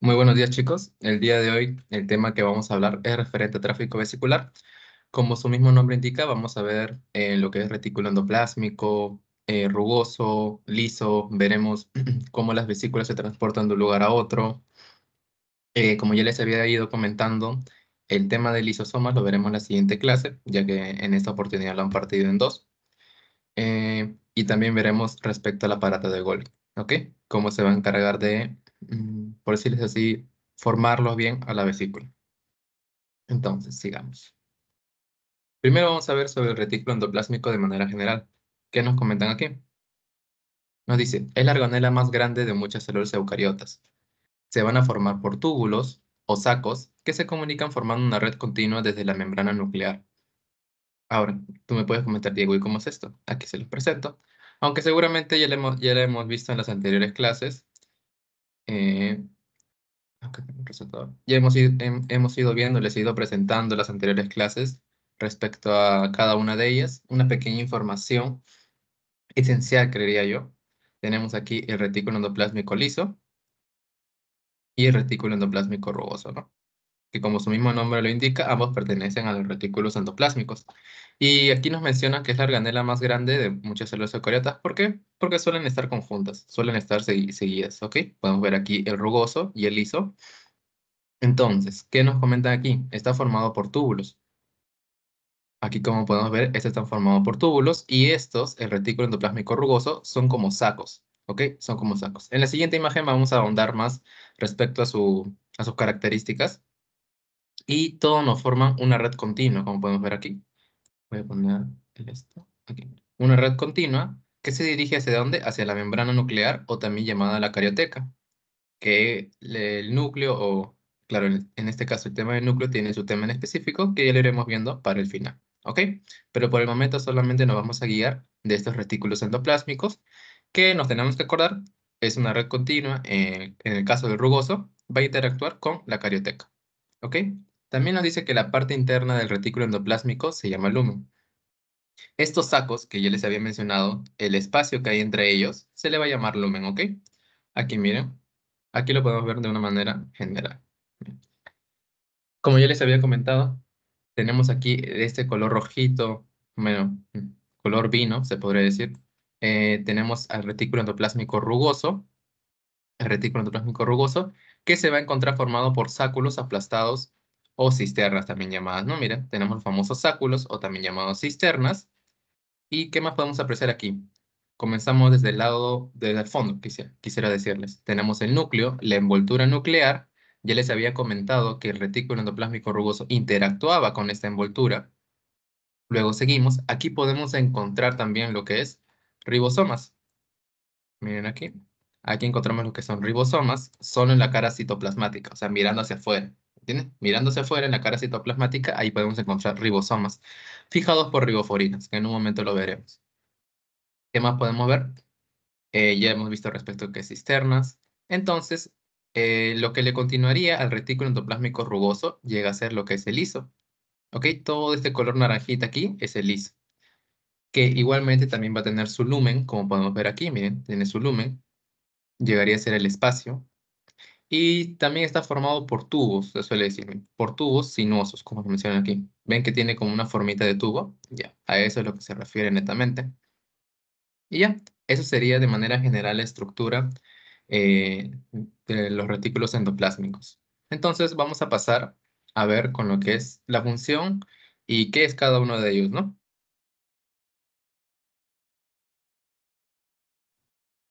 Muy buenos días chicos. El día de hoy el tema que vamos a hablar es referente a tráfico vesicular. Como su mismo nombre indica, vamos a ver eh, lo que es retículo endoplásmico, eh, rugoso, liso. Veremos cómo las vesículas se transportan de un lugar a otro. Eh, como ya les había ido comentando, el tema de lisosomas lo veremos en la siguiente clase, ya que en esta oportunidad lo han partido en dos. y también veremos respecto al aparato de Golgi, ¿ok? Cómo se va a encargar de Mm, por decirles así, formarlos bien a la vesícula. Entonces, sigamos. Primero vamos a ver sobre el retículo endoplásmico de manera general. ¿Qué nos comentan aquí? Nos dice, es la organela más grande de muchas células eucariotas. Se van a formar por túbulos o sacos que se comunican formando una red continua desde la membrana nuclear. Ahora, tú me puedes comentar, Diego, ¿y cómo es esto? Aquí se los presento. Aunque seguramente ya ya lo hemos visto en las anteriores clases, eh, ah, ya hemos ido, hemos ido viendo, les he ido presentando las anteriores clases respecto a cada una de ellas. Una pequeña información esencial, creería yo. Tenemos aquí el retículo endoplásmico liso y el retículo endoplásmico rugoso, que como su mismo nombre lo indica, ambos pertenecen a los retículos endoplásmicos. Y aquí nos mencionan que es la organela más grande de muchas células eucariotas. ¿Por qué? Porque suelen estar conjuntas, suelen estar seguidas, ¿ok? Podemos ver aquí el rugoso y el liso. Entonces, ¿qué nos comenta aquí? Está formado por túbulos. Aquí como podemos ver, este está formado por túbulos y estos, el retículo endoplásmico rugoso, son como sacos, ¿ok? Son como sacos. En la siguiente imagen vamos a ahondar más respecto a, a sus características y todo nos forma una red continua, como podemos ver aquí. Voy a poner esto. Aquí. Una red continua que se dirige hacia dónde? Hacia la membrana nuclear o también llamada la carioteca. Que el núcleo o, claro, en este caso el tema del núcleo tiene su tema en específico que ya lo iremos viendo para el final. ¿Ok? Pero por el momento solamente nos vamos a guiar de estos retículos endoplásmicos que nos tenemos que acordar es una red continua, en, en el caso del rugoso, va a interactuar con la carioteca. ¿Ok? También nos dice que la parte interna del retículo endoplásmico se llama lumen. Estos sacos que ya les había mencionado, el espacio que hay entre ellos, se le va a llamar lumen, ¿ok? Aquí miren, aquí lo podemos ver de una manera general. Como ya les había comentado, tenemos aquí este color rojito, bueno, color vino, se podría decir. Eh, tenemos al retículo endoplásmico rugoso, el retículo endoplásmico rugoso, que se va a encontrar formado por sáculos aplastados o cisternas también llamadas, ¿no? Mira, tenemos los famosos sáculos o también llamados cisternas. ¿Y qué más podemos apreciar aquí? Comenzamos desde el lado, desde el fondo, quisiera, decirles. Tenemos el núcleo, la envoltura nuclear. Ya les había comentado que el retículo endoplásmico rugoso interactuaba con esta envoltura. Luego seguimos. Aquí podemos encontrar también lo que es ribosomas. Miren aquí. Aquí encontramos lo que son ribosomas, solo en la cara citoplasmática, o sea, mirando hacia afuera. Mirándose afuera en la cara citoplasmática, ahí podemos encontrar ribosomas fijados por riboforinas, que en un momento lo veremos. ¿Qué más podemos ver? Eh, ya hemos visto respecto que cisternas. Entonces, eh, lo que le continuaría al retículo endoplasmico rugoso llega a ser lo que es el liso. ¿Ok? Todo este color naranjita aquí es el liso, que igualmente también va a tener su lumen, como podemos ver aquí, miren, tiene su lumen. Llegaría a ser el espacio y también está formado por tubos, se suele decir, por tubos sinuosos, como se mencionan aquí. ¿Ven que tiene como una formita de tubo? Ya, a eso es lo que se refiere netamente. Y ya, eso sería de manera general la estructura eh, de los retículos endoplásmicos. Entonces vamos a pasar a ver con lo que es la función y qué es cada uno de ellos, ¿no?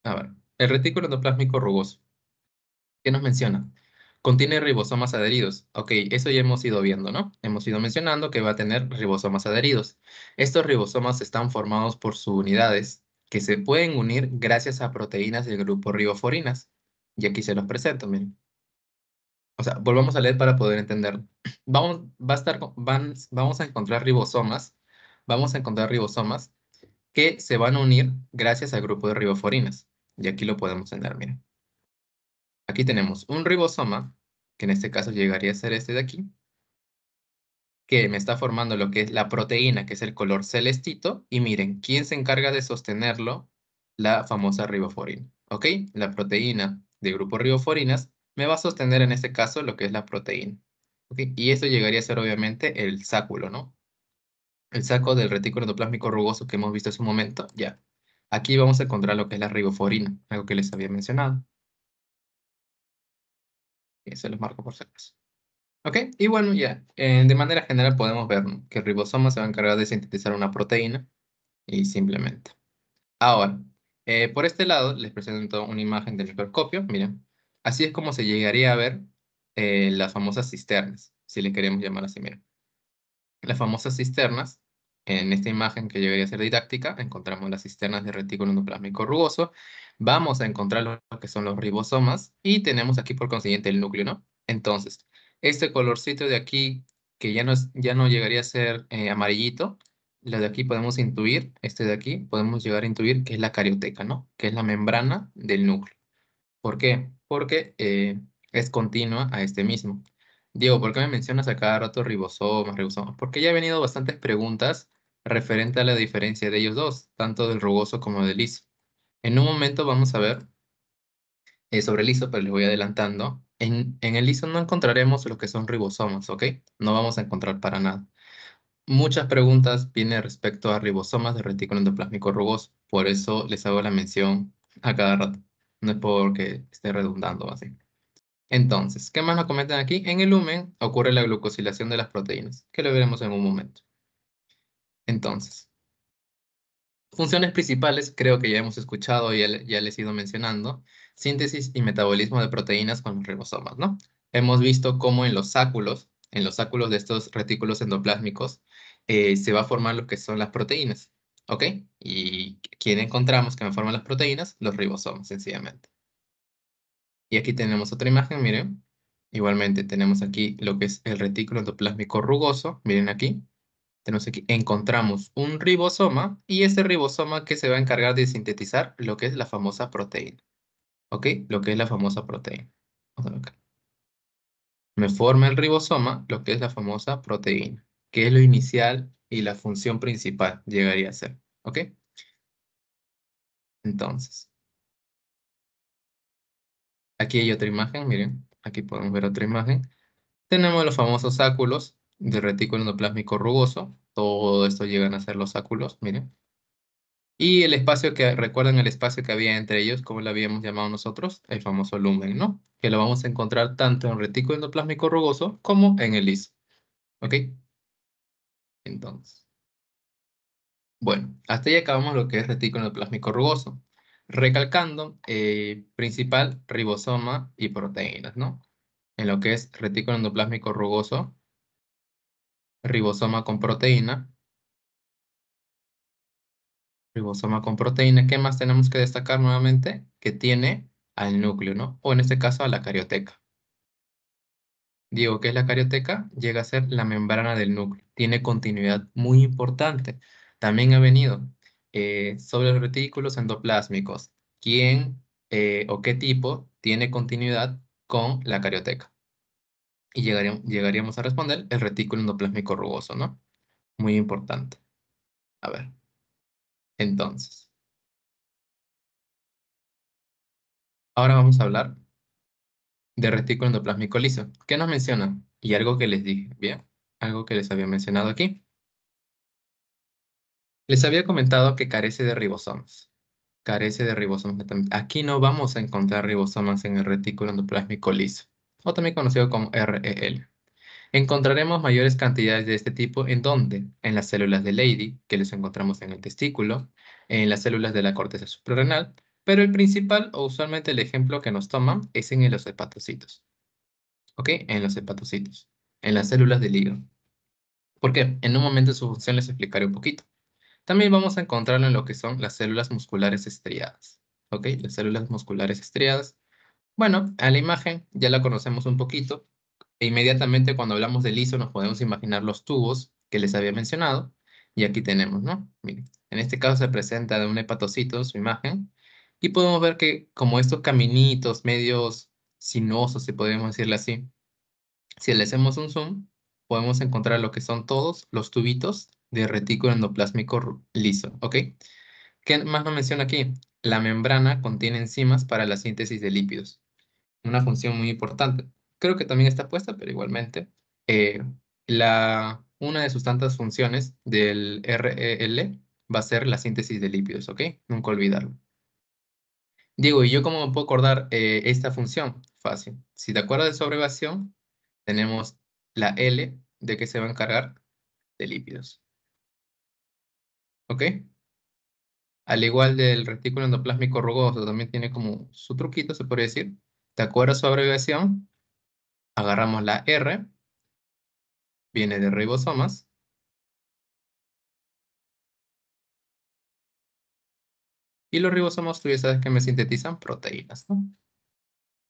A ver, el retículo endoplásmico rugoso. ¿Qué nos menciona? Contiene ribosomas adheridos. Ok, eso ya hemos ido viendo, ¿no? Hemos ido mencionando que va a tener ribosomas adheridos. Estos ribosomas están formados por subunidades que se pueden unir gracias a proteínas del grupo riboforinas. Y aquí se los presento, miren. O sea, volvamos a leer para poder entender. Vamos, va a estar, vamos a encontrar ribosomas, vamos a encontrar ribosomas que se van a unir gracias al grupo de riboforinas. Y aquí lo podemos entender, miren. Aquí tenemos un ribosoma, que en este caso llegaría a ser este de aquí, que me está formando lo que es la proteína, que es el color celestito, y miren, ¿quién se encarga de sostenerlo? La famosa riboforina, ¿ok? La proteína de grupo riboforinas me va a sostener en este caso lo que es la proteína, ¿ok? Y esto llegaría a ser obviamente el sáculo, ¿no? El saco del retículo endoplasmico rugoso que hemos visto en su momento, ya. Aquí vamos a encontrar lo que es la riboforina, algo que les había mencionado se los marco por si ¿Ok? Y bueno, ya, eh, de manera general podemos ver que el ribosoma se va a encargar de sintetizar una proteína y simplemente. Ahora, eh, por este lado les presento una imagen del microscopio. Miren, así es como se llegaría a ver eh, las famosas cisternas, si le queremos llamar así, miren. Las famosas cisternas, en esta imagen que llegaría a ser didáctica, encontramos las cisternas de retículo endoplasmico rugoso vamos a encontrar lo que son los ribosomas y tenemos aquí por consiguiente el núcleo, ¿no? Entonces, este colorcito de aquí, que ya no, ya no llegaría a ser eh, amarillito, lo de aquí podemos intuir, este de aquí, podemos llegar a intuir que es la carioteca, ¿no? Que es la membrana del núcleo. ¿Por qué? Porque eh, es continua a este mismo. Diego, ¿por qué me mencionas a cada rato ribosomas, ribosomas? Porque ya he venido bastantes preguntas referente a la diferencia de ellos dos, tanto del rugoso como del liso. En un momento vamos a ver eh, sobre el ISO, pero les voy adelantando. En, el ISO no encontraremos lo que son ribosomas, ¿ok? No vamos a encontrar para nada. Muchas preguntas vienen respecto a ribosomas de retículo endoplásmico rugoso, por eso les hago la mención a cada rato, no es porque esté redundando así. Entonces, ¿qué más nos comentan aquí? En el lumen ocurre la glucosilación de las proteínas, que lo veremos en un momento. Entonces, Funciones principales, creo que ya hemos escuchado y ya, les he ido mencionando, síntesis y metabolismo de proteínas con los ribosomas, ¿no? Hemos visto cómo en los sáculos, en los sáculos de estos retículos endoplásmicos, eh, se va a formar lo que son las proteínas, ¿ok? Y ¿quién encontramos que me forman las proteínas? Los ribosomas, sencillamente. Y aquí tenemos otra imagen, miren. Igualmente tenemos aquí lo que es el retículo endoplásmico rugoso, miren aquí, tenemos este, encontramos un ribosoma y ese ribosoma que se va a encargar de sintetizar lo que es la famosa proteína. ¿Ok? Lo que es la famosa proteína. Me forma el ribosoma, lo que es la famosa proteína, que es lo inicial y la función principal llegaría a ser. ¿Ok? Entonces. Aquí hay otra imagen, miren. Aquí podemos ver otra imagen. Tenemos los famosos áculos, de retículo endoplásmico rugoso. Todo esto llegan a ser los áculos, miren. Y el espacio que, recuerdan el espacio que había entre ellos, como lo habíamos llamado nosotros, el famoso lumen, ¿no? Que lo vamos a encontrar tanto en retículo endoplásmico rugoso como en el iso ¿Ok? Entonces. Bueno, hasta ahí acabamos lo que es retículo endoplásmico rugoso. Recalcando, eh, principal, ribosoma y proteínas, ¿no? En lo que es retículo endoplásmico rugoso, ribosoma con proteína. Ribosoma con proteína. ¿Qué más tenemos que destacar nuevamente? Que tiene al núcleo, ¿no? O en este caso a la carioteca. Digo, ¿qué es la carioteca? Llega a ser la membrana del núcleo. Tiene continuidad muy importante. También ha venido eh, sobre los retículos endoplásmicos. ¿Quién eh, o qué tipo tiene continuidad con la carioteca? y llegaríamos, a responder el retículo endoplásmico rugoso, ¿no? Muy importante. A ver. Entonces. Ahora vamos a hablar de retículo endoplasmico liso. ¿Qué nos menciona? Y algo que les dije, ¿bien? Algo que les había mencionado aquí. Les había comentado que carece de ribosomas. Carece de ribosomas. Aquí no vamos a encontrar ribosomas en el retículo endoplásmico liso o también conocido como REL. Encontraremos mayores cantidades de este tipo en donde? En las células de Leidy, que los encontramos en el testículo, en las células de la corteza suprarrenal, pero el principal o usualmente el ejemplo que nos toman es en los hepatocitos. ¿Ok? En los hepatocitos, en las células del hígado. ¿Por qué? En un momento su función les explicaré un poquito. También vamos a encontrarlo en lo que son las células musculares estriadas. ¿Ok? Las células musculares estriadas bueno, a la imagen ya la conocemos un poquito. E inmediatamente cuando hablamos de liso nos podemos imaginar los tubos que les había mencionado. Y aquí tenemos, ¿no? Miren, en este caso se presenta de un hepatocito su imagen. Y podemos ver que como estos caminitos medios sinuosos, si podemos decirlo así, si le hacemos un zoom, podemos encontrar lo que son todos los tubitos de retículo endoplásmico liso, ¿ok? ¿Qué más nos menciona aquí? La membrana contiene enzimas para la síntesis de lípidos una función muy importante. Creo que también está puesta, pero igualmente, eh, la, una de sus tantas funciones del REL va a ser la síntesis de lípidos, ¿ok? Nunca olvidarlo. Digo, ¿y yo cómo puedo acordar eh, esta función? Fácil. Si de acuerdas de su tenemos la L de que se va a encargar de lípidos. ¿Ok? Al igual del retículo endoplásmico rugoso, también tiene como su truquito, se podría decir, de acuerdo a su abreviación, agarramos la R, viene de ribosomas, y los ribosomas tú ya sabes que me sintetizan proteínas,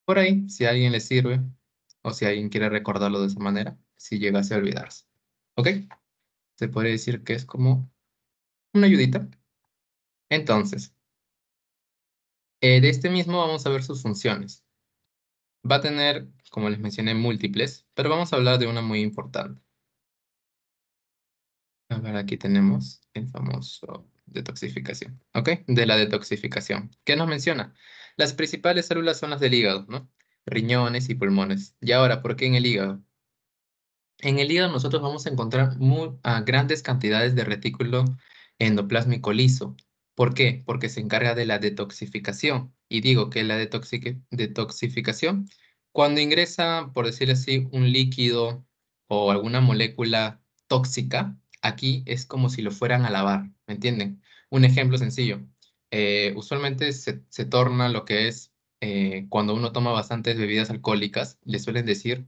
Por ahí, si a alguien le sirve, o si alguien quiere recordarlo de esa manera, si llegase a olvidarse, ¿ok? Se puede decir que es como una ayudita. Entonces, eh, de este mismo vamos a ver sus funciones. Va a tener, como les mencioné, múltiples, pero vamos a hablar de una muy importante. A ver, aquí tenemos el famoso detoxificación, ¿ok? De la detoxificación. ¿Qué nos menciona? Las principales células son las del hígado, ¿no? Riñones y pulmones. Y ahora, ¿por qué en el hígado? En el hígado nosotros vamos a encontrar muy, grandes cantidades de retículo endoplásmico liso, ¿Por qué? Porque se encarga de la detoxificación. Y digo que la detoxificación, cuando ingresa, por decir así, un líquido o alguna molécula tóxica, aquí es como si lo fueran a lavar, ¿me entienden? Un ejemplo sencillo. Eh, usualmente se, torna lo que es eh, cuando uno toma bastantes bebidas alcohólicas, le suelen decir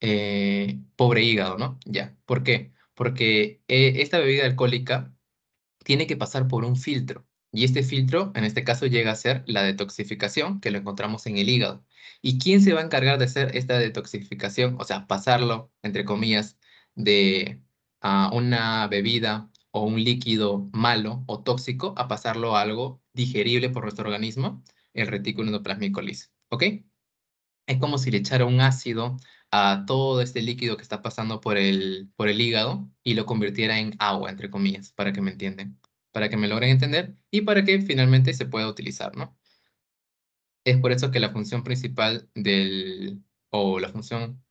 eh, pobre hígado, ¿no? Ya, ¿por qué? Porque esta bebida alcohólica tiene que pasar por un filtro. Y este filtro, en este caso, llega a ser la detoxificación, que lo encontramos en el hígado. ¿Y quién se va a encargar de hacer esta detoxificación? O sea, pasarlo, entre comillas, de a una bebida o un líquido malo o tóxico a pasarlo a algo digerible por nuestro organismo, el retículo endoplasmicolis, ¿Ok? es como si le echara un ácido a todo este líquido que está pasando por el, por el hígado y lo convirtiera en agua, entre comillas, para que me entiendan, para que me logren entender y para que finalmente se pueda utilizar, ¿no? Es por eso que la función principal del, o la función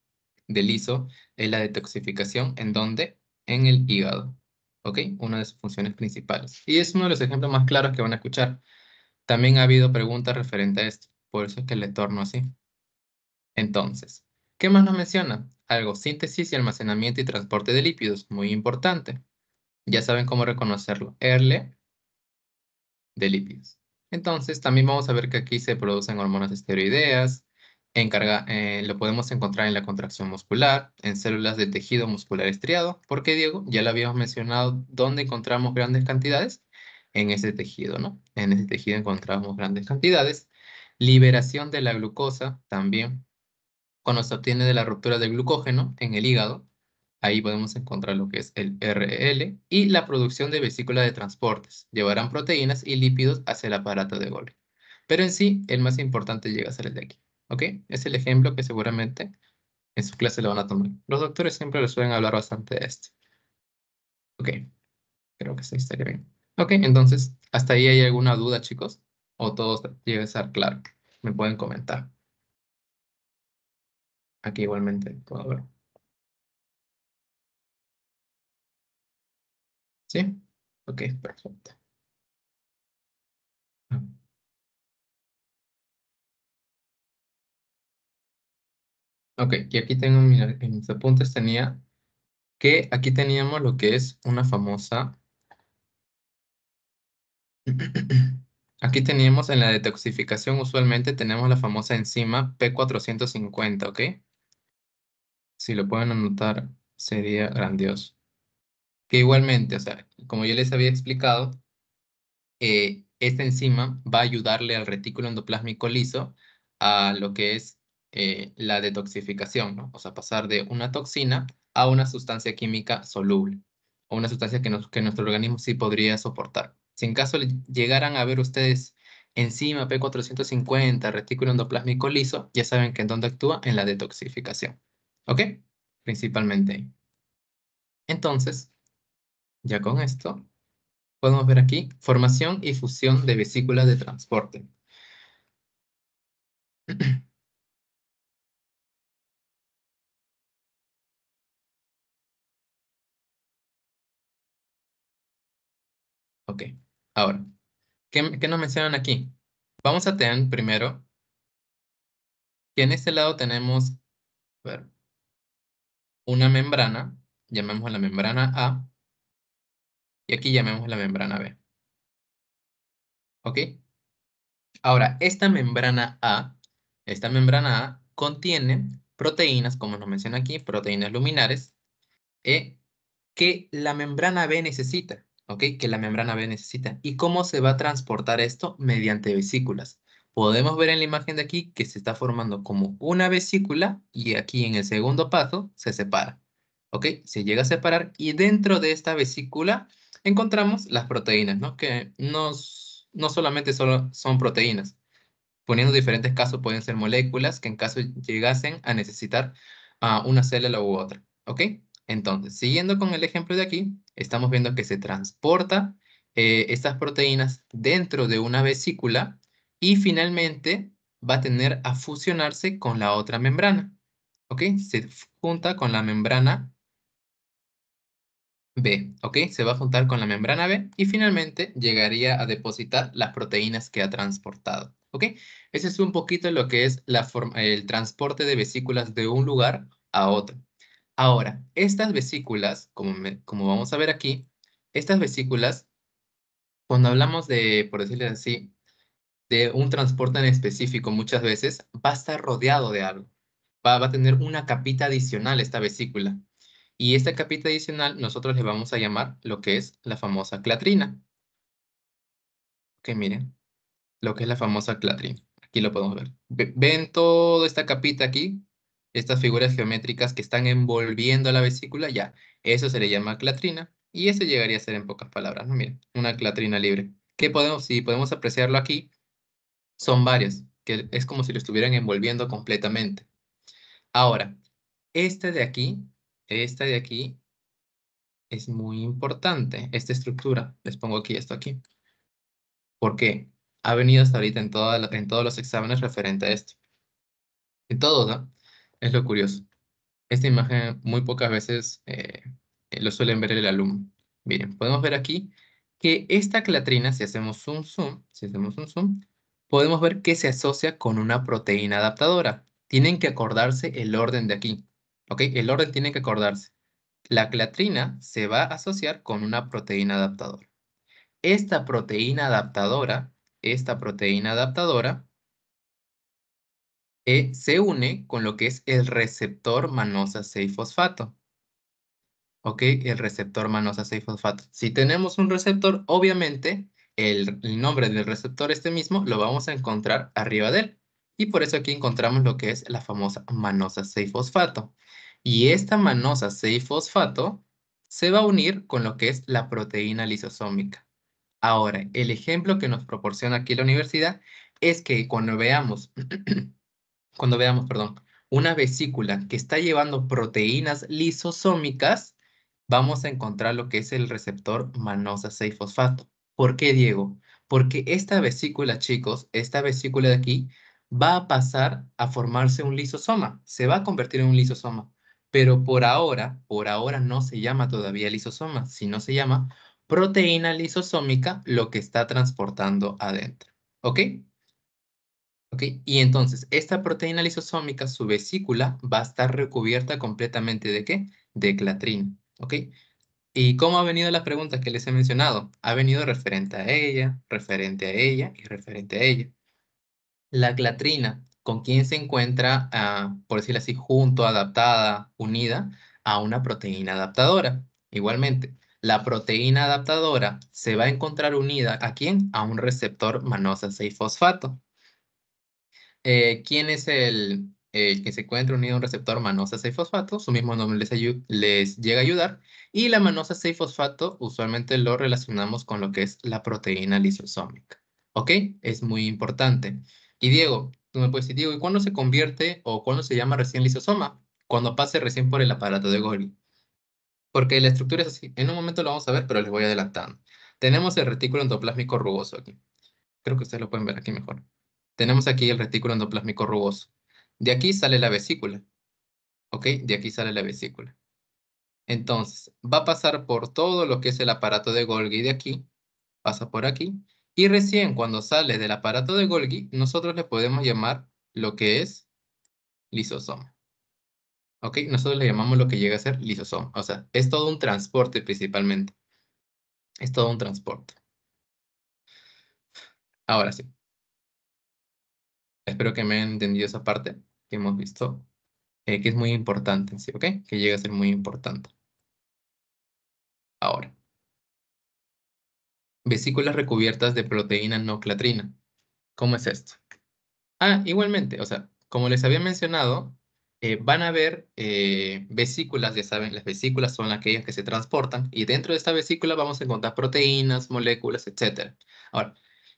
del ISO es la detoxificación, ¿en donde En el hígado, ¿ok? Una de sus funciones principales. Y es uno de los ejemplos más claros que van a escuchar. También ha habido preguntas referentes a esto, por eso es que le torno así. Entonces, ¿qué más nos menciona? Algo, síntesis y almacenamiento y transporte de lípidos, muy importante. Ya saben cómo reconocerlo. ERLE de lípidos. Entonces, también vamos a ver que aquí se producen hormonas esteroideas, eh, lo podemos encontrar en la contracción muscular, en células de tejido muscular estriado, porque Diego, ya lo habíamos mencionado, ¿dónde encontramos grandes cantidades? En ese tejido, ¿no? En ese tejido encontramos grandes cantidades. Liberación de la glucosa también cuando se obtiene de la ruptura del glucógeno en el hígado, ahí podemos encontrar lo que es el RL, y la producción de vesícula de transportes, llevarán proteínas y lípidos hacia el aparato de Golgi. Pero en sí, el más importante llega a ser el de aquí, ¿ok? Es el ejemplo que seguramente en su clase lo van a tomar. Los doctores siempre les suelen hablar bastante de este. Ok, creo que se está bien. Ok, entonces, ¿hasta ahí hay alguna duda, chicos? ¿O todo llega a estar claro? Me pueden comentar aquí igualmente puedo ver. ¿Sí? Ok, perfecto. Ok, y aquí tengo en mis apuntes tenía que aquí teníamos lo que es una famosa... Aquí teníamos en la detoxificación usualmente tenemos la famosa enzima P450, ¿ok? si lo pueden anotar, sería grandioso. Que igualmente, o sea, como yo les había explicado, eh, esta enzima va a ayudarle al retículo endoplásmico liso a lo que es eh, la detoxificación, ¿no? O sea, pasar de una toxina a una sustancia química soluble, o una sustancia que, nuestro organismo sí podría soportar. Si en caso llegaran a ver ustedes enzima P450, retículo endoplásmico liso, ya saben que en dónde actúa, en la detoxificación. ¿Ok? Principalmente. Entonces, ya con esto, podemos ver aquí formación y fusión de vesículas de transporte. Ok, ahora, ¿qué, ¿qué, nos mencionan aquí? Vamos a tener primero que en este lado tenemos, a una membrana, llamemos la membrana A, y aquí llamemos la membrana B. ¿Ok? Ahora, esta membrana A, esta membrana A contiene proteínas, como nos menciona aquí, proteínas luminares, e, que la membrana B necesita, ¿ok? Que la membrana B necesita. ¿Y cómo se va a transportar esto? Mediante vesículas podemos ver en la imagen de aquí que se está formando como una vesícula y aquí en el segundo paso se separa. ¿Ok? Se llega a separar y dentro de esta vesícula encontramos las proteínas, ¿no? Que nos, no solamente solo son proteínas. Poniendo diferentes casos pueden ser moléculas que en caso llegasen a necesitar a una célula u otra. ¿Ok? Entonces, siguiendo con el ejemplo de aquí, estamos viendo que se transporta eh, estas proteínas dentro de una vesícula y finalmente va a tener a fusionarse con la otra membrana. ¿Ok? Se junta con la membrana B, ¿ok? Se va a juntar con la membrana B y finalmente llegaría a depositar las proteínas que ha transportado, ¿ok? Ese es un poquito lo que es el transporte de vesículas de un lugar a otro. Ahora, estas vesículas, como, como vamos a ver aquí, estas vesículas, cuando hablamos de, por decirlo así, de un transporte en específico muchas veces va a estar rodeado de algo. Va, a tener una capita adicional esta vesícula. Y esta capita adicional nosotros le vamos a llamar lo que es la famosa clatrina. Que miren, lo que es la famosa clatrina. Aquí lo podemos ver. ¿Ven toda esta capita aquí? Estas figuras geométricas que están envolviendo a la vesícula, ya. Eso se le llama clatrina. Y eso llegaría a ser en pocas palabras, ¿no? Miren, una clatrina libre. ¿Qué podemos? Si podemos apreciarlo aquí, son varias, que es como si lo estuvieran envolviendo completamente. Ahora, este de aquí, esta de aquí, es muy importante, esta estructura. Les pongo aquí esto aquí. ¿Por qué? Ha venido hasta ahorita en, en todos los exámenes referente a esto. En todos, ¿no? ¿ah? Es lo curioso. Esta imagen muy pocas veces eh, lo suelen ver el alumno. Miren, podemos ver aquí que esta clatrina, si hacemos un zoom, si hacemos un zoom, podemos ver que se asocia con una proteína adaptadora. Tienen que acordarse el orden de aquí. ¿Ok? El orden tiene que acordarse. La clatrina se va a asociar con una proteína adaptadora. Esta proteína adaptadora, esta proteína adaptadora, eh, se une con lo que es el receptor manosa 6-fosfato. ¿Ok? El receptor manosa 6-fosfato. Si tenemos un receptor, obviamente el, nombre del receptor este mismo lo vamos a encontrar arriba de él. Y por eso aquí encontramos lo que es la famosa manosa 6-fosfato. Y esta manosa 6-fosfato se va a unir con lo que es la proteína lisosómica. Ahora, el ejemplo que nos proporciona aquí la universidad es que cuando veamos, cuando veamos, perdón, una vesícula que está llevando proteínas lisosómicas, vamos a encontrar lo que es el receptor manosa 6-fosfato. ¿Por qué, Diego? Porque esta vesícula, chicos, esta vesícula de aquí va a pasar a formarse un lisosoma, se va a convertir en un lisosoma, pero por ahora, por ahora no se llama todavía lisosoma, sino se llama proteína lisosómica lo que está transportando adentro, ¿ok? ¿Ok? Y entonces, esta proteína lisosómica, su vesícula, va a estar recubierta completamente de ¿qué? De clatrina, ¿ok? ¿Y cómo ha venido las preguntas que les he mencionado? Ha venido referente a ella, referente a ella y referente a ella. La clatrina, ¿con quién se encuentra, ah, por decirlo así, junto, adaptada, unida a una proteína adaptadora? Igualmente, la proteína adaptadora se va a encontrar unida a quién? A un receptor manosa 6-fosfato. Eh, ¿Quién es el, el que se encuentra unido a un receptor manosa 6-fosfato, su mismo nombre les, llega a ayudar, y la manosa 6-fosfato usualmente lo relacionamos con lo que es la proteína lisosómica. ¿Ok? Es muy importante. Y Diego, tú me puedes decir, ¿y cuándo se convierte o cuándo se llama recién lisosoma? Cuando pase recién por el aparato de Golgi. Porque la estructura es así. En un momento lo vamos a ver, pero les voy adelantando. Tenemos el retículo endoplasmico rugoso aquí. Creo que ustedes lo pueden ver aquí mejor. Tenemos aquí el retículo endoplásmico rugoso de aquí sale la vesícula. ¿Ok? De aquí sale la vesícula. Entonces, va a pasar por todo lo que es el aparato de Golgi de aquí, pasa por aquí, y recién cuando sale del aparato de Golgi, nosotros le podemos llamar lo que es lisosoma. ¿Ok? Nosotros le llamamos lo que llega a ser lisosoma. O sea, es todo un transporte principalmente. Es todo un transporte. Ahora sí. Espero que me hayan entendido esa parte que hemos visto, eh, que es muy importante sí, ¿ok? Que llega a ser muy importante. Ahora. Vesículas recubiertas de proteína no clatrina. ¿Cómo es esto? Ah, igualmente, o sea, como les había mencionado, eh, van a haber eh, vesículas, ya saben, las vesículas son aquellas que se transportan y dentro de esta vesícula vamos a encontrar proteínas, moléculas, etc. Ahora,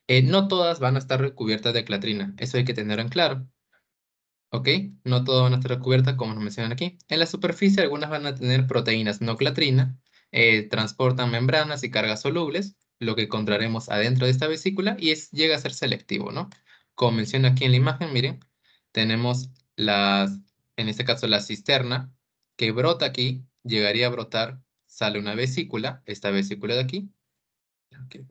eh, no todas van a estar recubiertas de clatrina, eso hay que tenerlo en claro. ¿Ok? No todas van a estar recubiertas, como nos mencionan aquí. En la superficie algunas van a tener proteínas no clatrina, eh, transportan membranas y cargas solubles, lo que encontraremos adentro de esta vesícula y es, llega a ser selectivo, ¿no? Como menciona aquí en la imagen, miren, tenemos las, en este caso la cisterna, que brota aquí, llegaría a brotar, sale una vesícula, esta vesícula de aquí. Okay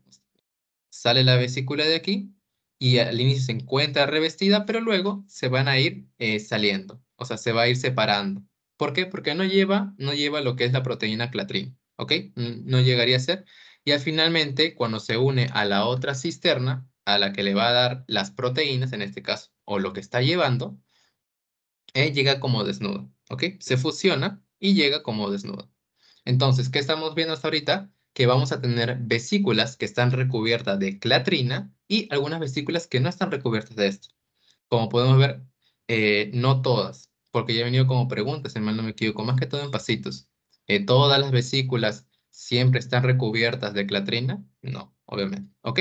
sale la vesícula de aquí y al inicio se encuentra revestida, pero luego se van a ir eh, saliendo, o sea, se va a ir separando. ¿Por qué? Porque no lleva, no lleva lo que es la proteína clatrina, ¿ok? No llegaría a ser. Y al finalmente, cuando se une a la otra cisterna, a la que le va a dar las proteínas, en este caso, o lo que está llevando, eh, llega como desnudo, ¿ok? Se fusiona y llega como desnudo. Entonces, ¿qué estamos viendo hasta ahorita? que vamos a tener vesículas que están recubiertas de clatrina y algunas vesículas que no están recubiertas de esto. Como podemos ver, eh, no todas, porque ya he venido como preguntas, si mal no me equivoco, más que todo en pasitos. Eh, ¿Todas las vesículas siempre están recubiertas de clatrina? No, obviamente. ¿Ok?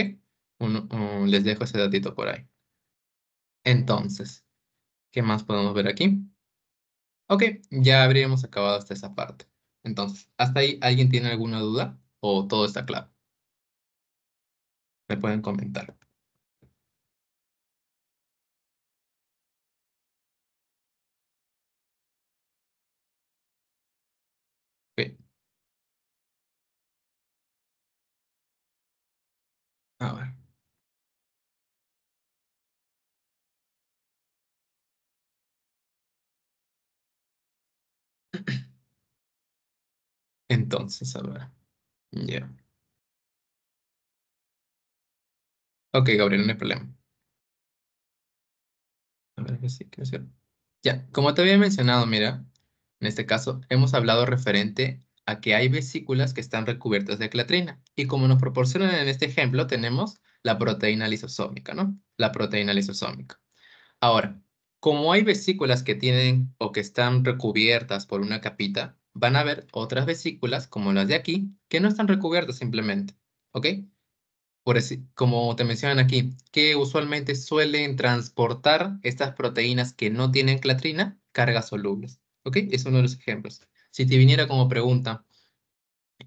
les dejo ese datito por ahí. Entonces, ¿qué más podemos ver aquí? Ok, ya habríamos acabado hasta esa parte. Entonces, ¿hasta ahí alguien tiene alguna duda? o todo está claro? Me pueden comentar. A ver. Entonces, a ver. Ya. Ok, Gabriel, no hay problema. A ver, sí, Ya, como te había mencionado, mira, en este caso hemos hablado referente a que hay vesículas que están recubiertas de clatrina. Y como nos proporcionan en este ejemplo, tenemos la proteína lisosómica, ¿no? La proteína lisosómica. Ahora, como hay vesículas que tienen o que están recubiertas por una capita, van a ver otras vesículas, como las de aquí, que no están recubiertas simplemente, ¿ok? Por como te mencionan aquí, que usualmente suelen transportar estas proteínas que no tienen clatrina, cargas solubles, ¿ok? Es uno de los ejemplos. Si te viniera como pregunta,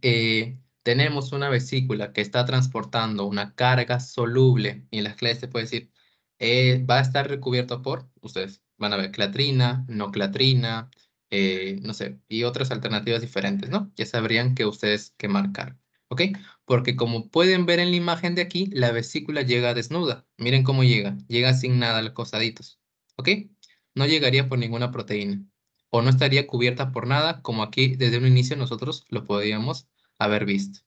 eh, tenemos una vesícula que está transportando una carga soluble y en las clases te puede decir, eh, va a estar recubierto por, ustedes van a ver, clatrina, no clatrina, eh, no sé, y otras alternativas diferentes, ¿no? Ya sabrían que ustedes que marcar, ¿ok? Porque como pueden ver en la imagen de aquí, la vesícula llega desnuda. Miren cómo llega, llega sin nada a los cosaditos ¿ok? No llegaría por ninguna proteína o no estaría cubierta por nada, como aquí desde un inicio nosotros lo podíamos haber visto,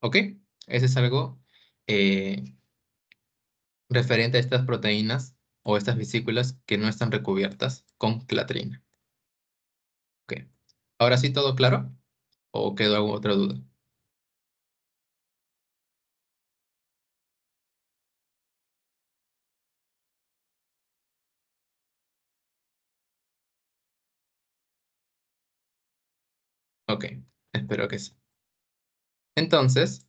¿ok? Ese es algo eh, referente a estas proteínas o estas vesículas que no están recubiertas con clatrina. ¿Ahora sí todo claro? ¿O quedó alguna otra duda? Ok, espero que sí. Entonces,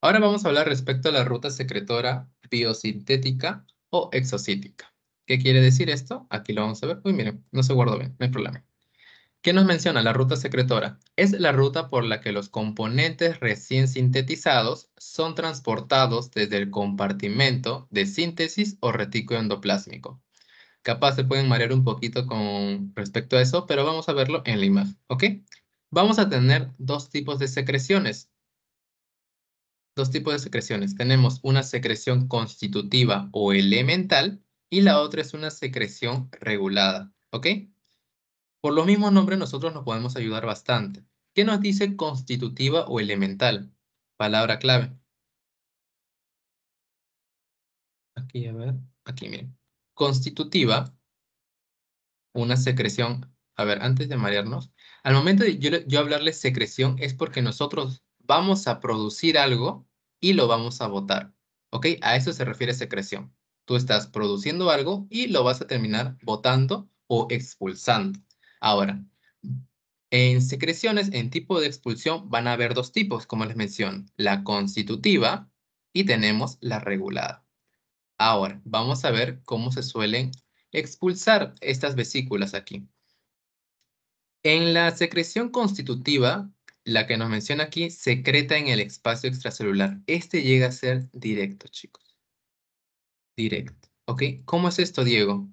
ahora vamos a hablar respecto a la ruta secretora biosintética o exocítica. ¿Qué quiere decir esto? Aquí lo vamos a ver. Uy, miren, no se guardó bien, no hay problema. ¿Qué nos menciona la ruta secretora? Es la ruta por la que los componentes recién sintetizados son transportados desde el compartimento de síntesis o retículo endoplásmico. Capaz se pueden marear un poquito con respecto a eso, pero vamos a verlo en la imagen, ¿ok? Vamos a tener dos tipos de secreciones. Dos tipos de secreciones. Tenemos una secreción constitutiva o elemental y la otra es una secreción regulada, ¿ok? Por los mismos nombres nosotros nos podemos ayudar bastante. ¿Qué nos dice constitutiva o elemental? Palabra clave. Aquí, a ver, aquí miren. Constitutiva, una secreción. A ver, antes de marearnos, al momento de yo, yo hablarle secreción es porque nosotros vamos a producir algo y lo vamos a votar. ¿Ok? A eso se refiere secreción. Tú estás produciendo algo y lo vas a terminar votando o expulsando. Ahora, en secreciones, en tipo de expulsión, van a haber dos tipos, como les mencioné. la constitutiva y tenemos la regulada. Ahora, vamos a ver cómo se suelen expulsar estas vesículas aquí. En la secreción constitutiva, la que nos menciona aquí, secreta en el espacio extracelular. Este llega a ser directo, chicos. Directo. ¿Ok? ¿Cómo es esto, Diego?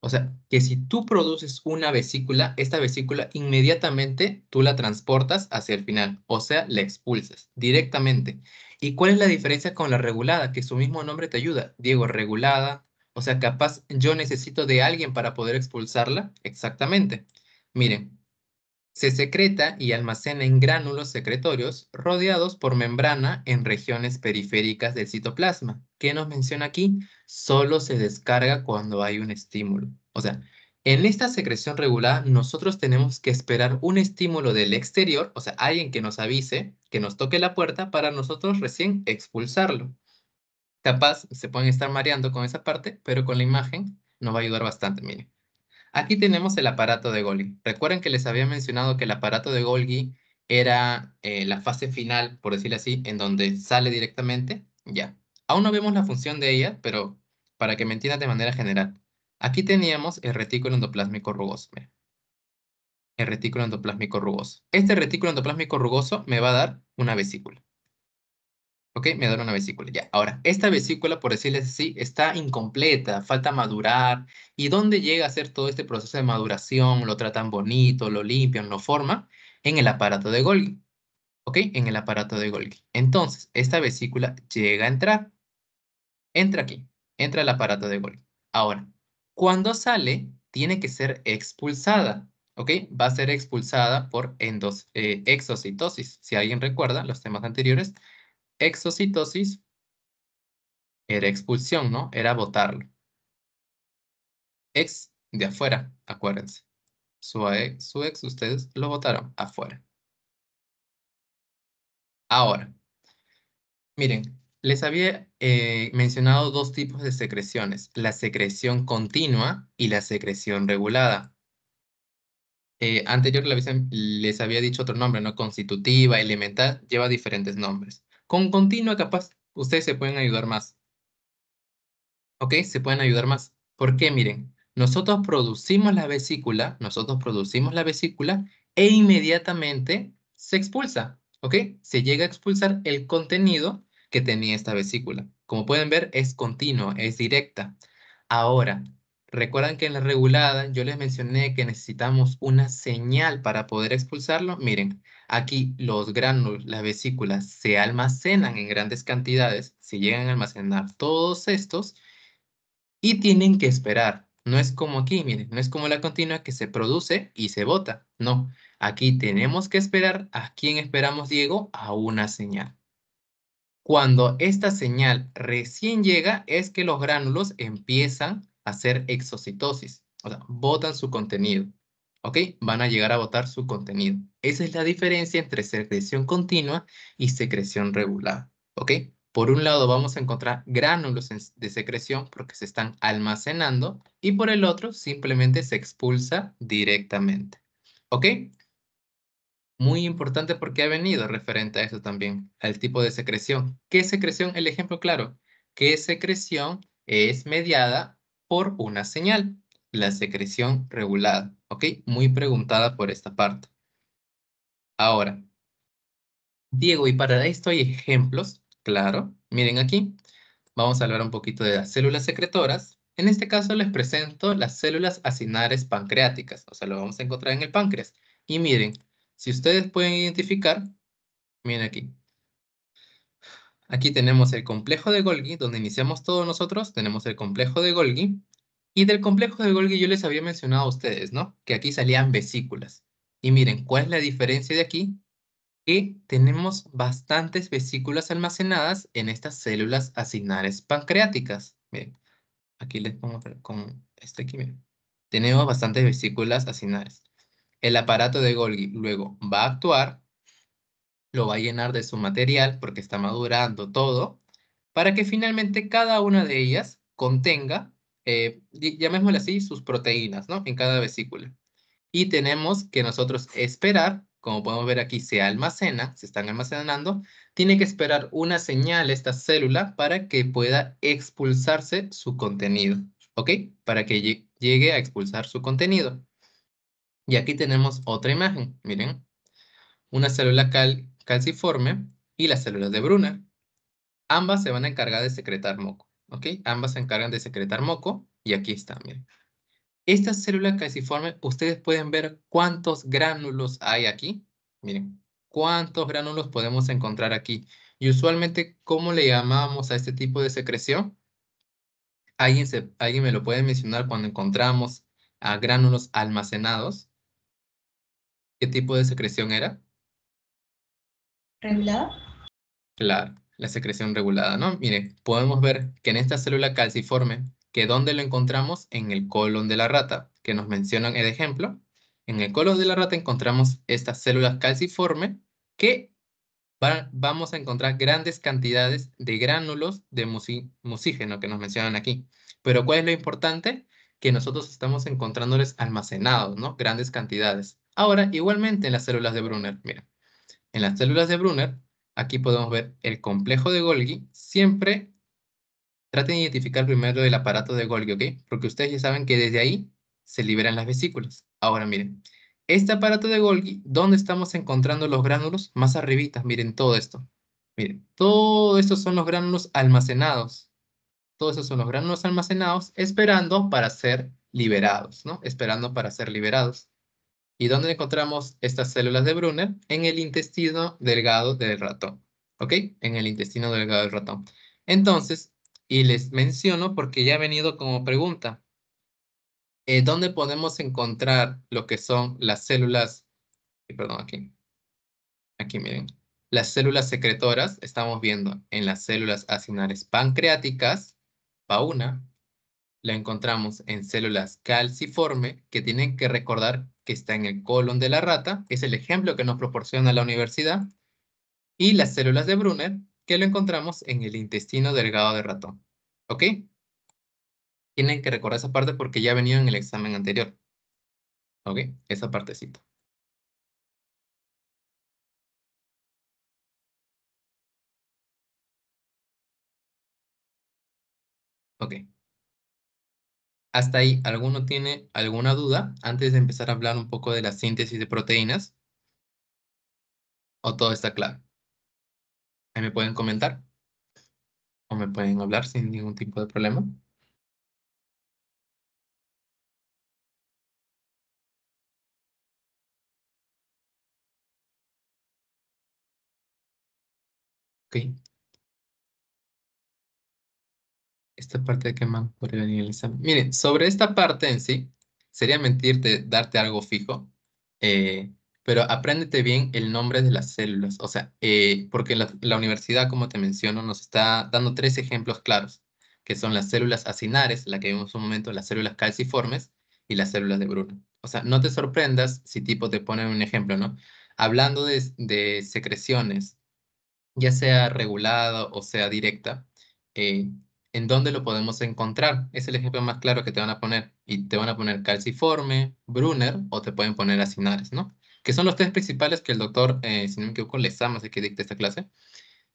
O sea, que si tú produces una vesícula, esta vesícula inmediatamente tú la transportas hacia el final, o sea, la expulsas directamente. ¿Y cuál es la diferencia con la regulada? Que su mismo nombre te ayuda. Diego, regulada, o sea, capaz yo necesito de alguien para poder expulsarla. Exactamente. Miren, se secreta y almacena en gránulos secretorios rodeados por membrana en regiones periféricas del citoplasma. ¿Qué nos menciona aquí? Solo se descarga cuando hay un estímulo. O sea, en esta secreción regulada nosotros tenemos que esperar un estímulo del exterior, o sea, alguien que nos avise, que nos toque la puerta para nosotros recién expulsarlo. Capaz se pueden estar mareando con esa parte, pero con la imagen nos va a ayudar bastante, miren. Aquí tenemos el aparato de Golgi. Recuerden que les había mencionado que el aparato de Golgi era eh, la fase final, por decirlo así, en donde sale directamente. Ya. Aún no vemos la función de ella, pero para que me entiendas de manera general. Aquí teníamos el retículo endoplásmico rugoso. El retículo endoplásmico rugoso. Este retículo endoplásmico rugoso me va a dar una vesícula. Ok, me da una vesícula. Ya, ahora, esta vesícula, por decirles así, está incompleta, falta madurar. ¿Y dónde llega a ser todo este proceso de maduración? Lo tratan bonito, lo limpian, lo forman en el aparato de Golgi. ¿Ok? En el aparato de Golgi. Entonces, esta vesícula llega a entrar. Entra aquí, entra al aparato de Golgi. Ahora, cuando sale, tiene que ser expulsada. ¿Ok? Va a ser expulsada por endos, eh, exocitosis. Si alguien recuerda los temas anteriores, Exocitosis era expulsión, ¿no? Era votarlo. Ex de afuera, acuérdense. Su ex, su ex ustedes lo votaron afuera. Ahora, miren, les había eh, mencionado dos tipos de secreciones, la secreción continua y la secreción regulada. Eh, anterior les había dicho otro nombre, ¿no? Constitutiva, elemental, lleva diferentes nombres. Con continua, capaz, ustedes se pueden ayudar más. ¿Ok? Se pueden ayudar más. ¿Por qué? Miren, nosotros producimos la vesícula, nosotros producimos la vesícula e inmediatamente se expulsa. ¿Ok? Se llega a expulsar el contenido que tenía esta vesícula. Como pueden ver, es continua, es directa. Ahora, Recuerdan que en la regulada yo les mencioné que necesitamos una señal para poder expulsarlo. Miren, aquí los gránulos, las vesículas, se almacenan en grandes cantidades. Se llegan a almacenar todos estos y tienen que esperar. No es como aquí, miren, no es como la continua que se produce y se bota. No, aquí tenemos que esperar. ¿A quién esperamos, Diego? A una señal. Cuando esta señal recién llega es que los gránulos empiezan hacer exocitosis. O sea, votan su contenido. ¿Ok? Van a llegar a votar su contenido. Esa es la diferencia entre secreción continua y secreción regulada. ¿Ok? Por un lado vamos a encontrar gránulos de secreción porque se están almacenando y por el otro simplemente se expulsa directamente. ¿Ok? Muy importante porque ha venido referente a eso también, al tipo de secreción. ¿Qué secreción? El ejemplo claro. ¿Qué secreción es mediada por una señal, la secreción regulada, ¿ok? Muy preguntada por esta parte. Ahora, Diego, y para esto hay ejemplos, claro. Miren aquí, vamos a hablar un poquito de las células secretoras. En este caso les presento las células acinares pancreáticas, o sea, lo vamos a encontrar en el páncreas. Y miren, si ustedes pueden identificar, miren aquí, Aquí tenemos el complejo de Golgi, donde iniciamos todos nosotros, tenemos el complejo de Golgi. Y del complejo de Golgi yo les había mencionado a ustedes, ¿no? Que aquí salían vesículas. Y miren, ¿cuál es la diferencia de aquí? Que tenemos bastantes vesículas almacenadas en estas células acinares pancreáticas. Miren, aquí les pongo con este aquí, Tenemos bastantes vesículas acinares. El aparato de Golgi luego va a actuar lo va a llenar de su material porque está madurando todo, para que finalmente cada una de ellas contenga, eh, llamémosle así, sus proteínas, ¿no? En cada vesícula. Y tenemos que nosotros esperar, como podemos ver aquí, se almacena, se están almacenando, tiene que esperar una señal esta célula para que pueda expulsarse su contenido, ¿ok? Para que llegue a expulsar su contenido. Y aquí tenemos otra imagen, miren, una célula cal calciforme y las células de Brunner. Ambas se van a encargar de secretar moco, ¿ok? Ambas se encargan de secretar moco y aquí está, miren. Estas células calciforme, ustedes pueden ver cuántos gránulos hay aquí. Miren, cuántos gránulos podemos encontrar aquí. Y usualmente, ¿cómo le llamamos a este tipo de secreción? ¿Alguien, alguien me lo puede mencionar cuando encontramos a gránulos almacenados? ¿Qué tipo de secreción era? ¿Regulada? Claro, la secreción regulada, ¿no? Mire, podemos ver que en esta célula calciforme, que ¿dónde lo encontramos en el colon de la rata, que nos mencionan el ejemplo, en el colon de la rata encontramos estas células calciformes que vamos a encontrar grandes cantidades de gránulos de musígeno mucígeno que nos mencionan aquí. Pero ¿cuál es lo importante? Que nosotros estamos encontrándoles almacenados, ¿no? Grandes cantidades. Ahora, igualmente en las células de Brunner, mira, en las células de Brunner, aquí podemos ver el complejo de Golgi. Siempre traten de identificar primero el aparato de Golgi, ¿ok? Porque ustedes ya saben que desde ahí se liberan las vesículas. Ahora miren, este aparato de Golgi, ¿dónde estamos encontrando los gránulos? Más arribitas, miren todo esto. Miren, todo estos son los gránulos almacenados. Todos estos son los gránulos almacenados esperando para ser liberados, ¿no? Esperando para ser liberados. ¿Y dónde encontramos estas células de Brunner? En el intestino delgado del ratón. ¿Ok? En el intestino delgado del ratón. Entonces, y les menciono porque ya ha venido como pregunta. Eh, ¿Dónde podemos encontrar lo que son las células? Perdón, aquí. Aquí miren. Las células secretoras, estamos viendo en las células acinares pancreáticas, PAUNA, la encontramos en células calciforme que tienen que recordar que está en el colon de la rata, es el ejemplo que nos proporciona la universidad, y las células de Brunner que lo encontramos en el intestino delgado de ratón. ¿Ok? Tienen que recordar esa parte porque ya ha venido en el examen anterior. ¿Ok? Esa partecita. ¿Ok? Hasta ahí, ¿alguno tiene alguna duda antes de empezar a hablar un poco de la síntesis de proteínas? ¿O todo está claro? Ahí me pueden comentar o me pueden hablar sin ningún tipo de problema. Ok, esta parte de qué más venir el examen. Miren, sobre esta parte en sí, sería mentirte darte algo fijo, eh, pero apréndete bien el nombre de las células. O sea, eh, porque la, universidad, como te menciono, nos está dando tres ejemplos claros, que son las células acinares, la que vimos un momento, las células calciformes y las células de Bruno. O sea, no te sorprendas si tipo te ponen un ejemplo, ¿no? Hablando de, de secreciones, ya sea regulada o sea directa, eh, ¿En dónde lo podemos encontrar? Es el ejemplo más claro que te van a poner. Y te van a poner calciforme, Brunner o te pueden poner acinares, ¿no? Que son los tres principales que el doctor, eh, si no me equivoco, que dicta esta clase,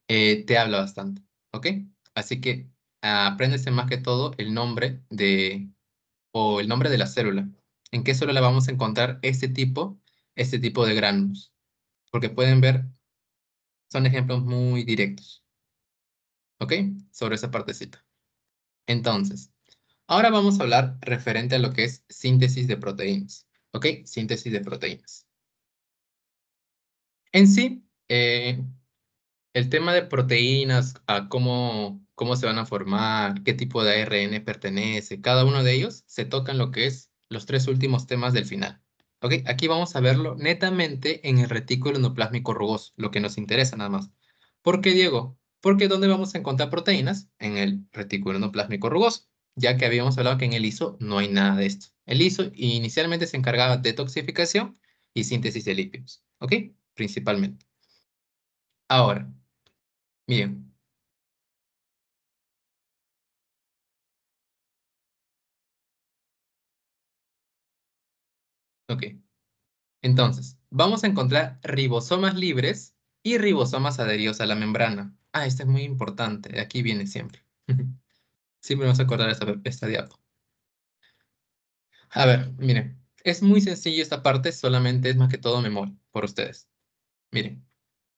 eh, te habla bastante, ¿ok? Así que apréndese más que todo el nombre de, o el nombre de la célula. ¿En qué célula vamos a encontrar este tipo, este tipo de gránulos? Porque pueden ver, son ejemplos muy directos. ¿Ok? Sobre esa partecita. Entonces, ahora vamos a hablar referente a lo que es síntesis de proteínas. ¿Ok? Síntesis de proteínas. En sí, eh, el tema de proteínas, a cómo, cómo se van a formar, qué tipo de ARN pertenece, cada uno de ellos se toca en lo que es los tres últimos temas del final. ¿Ok? Aquí vamos a verlo netamente en el retículo endoplásmico rugoso, lo que nos interesa nada más. ¿Por qué, Diego? Porque ¿dónde vamos a encontrar proteínas? En el retículo endoplásmico rugoso, ya que habíamos hablado que en el ISO no hay nada de esto. El ISO inicialmente se encargaba de toxificación y síntesis de lípidos, ¿ok? Principalmente. Ahora, bien, Ok. Entonces, vamos a encontrar ribosomas libres y ribosomas adheridos a la membrana. Ah, esta es muy importante. Aquí viene siempre. siempre vamos a acordar esta, diapo. A ver, miren. Es muy sencillo esta parte, solamente es más que todo memoria por ustedes. Miren,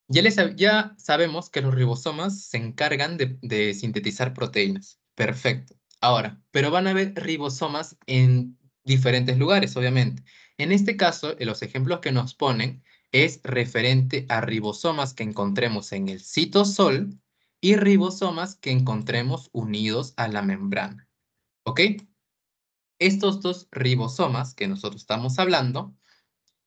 ya, les, ya sabemos que los ribosomas se encargan de, de sintetizar proteínas. Perfecto. Ahora, pero van a haber ribosomas en diferentes lugares, obviamente. En este caso, en los ejemplos que nos ponen es referente a ribosomas que encontremos en el citosol y ribosomas que encontremos unidos a la membrana. ¿Ok? Estos dos ribosomas que nosotros estamos hablando,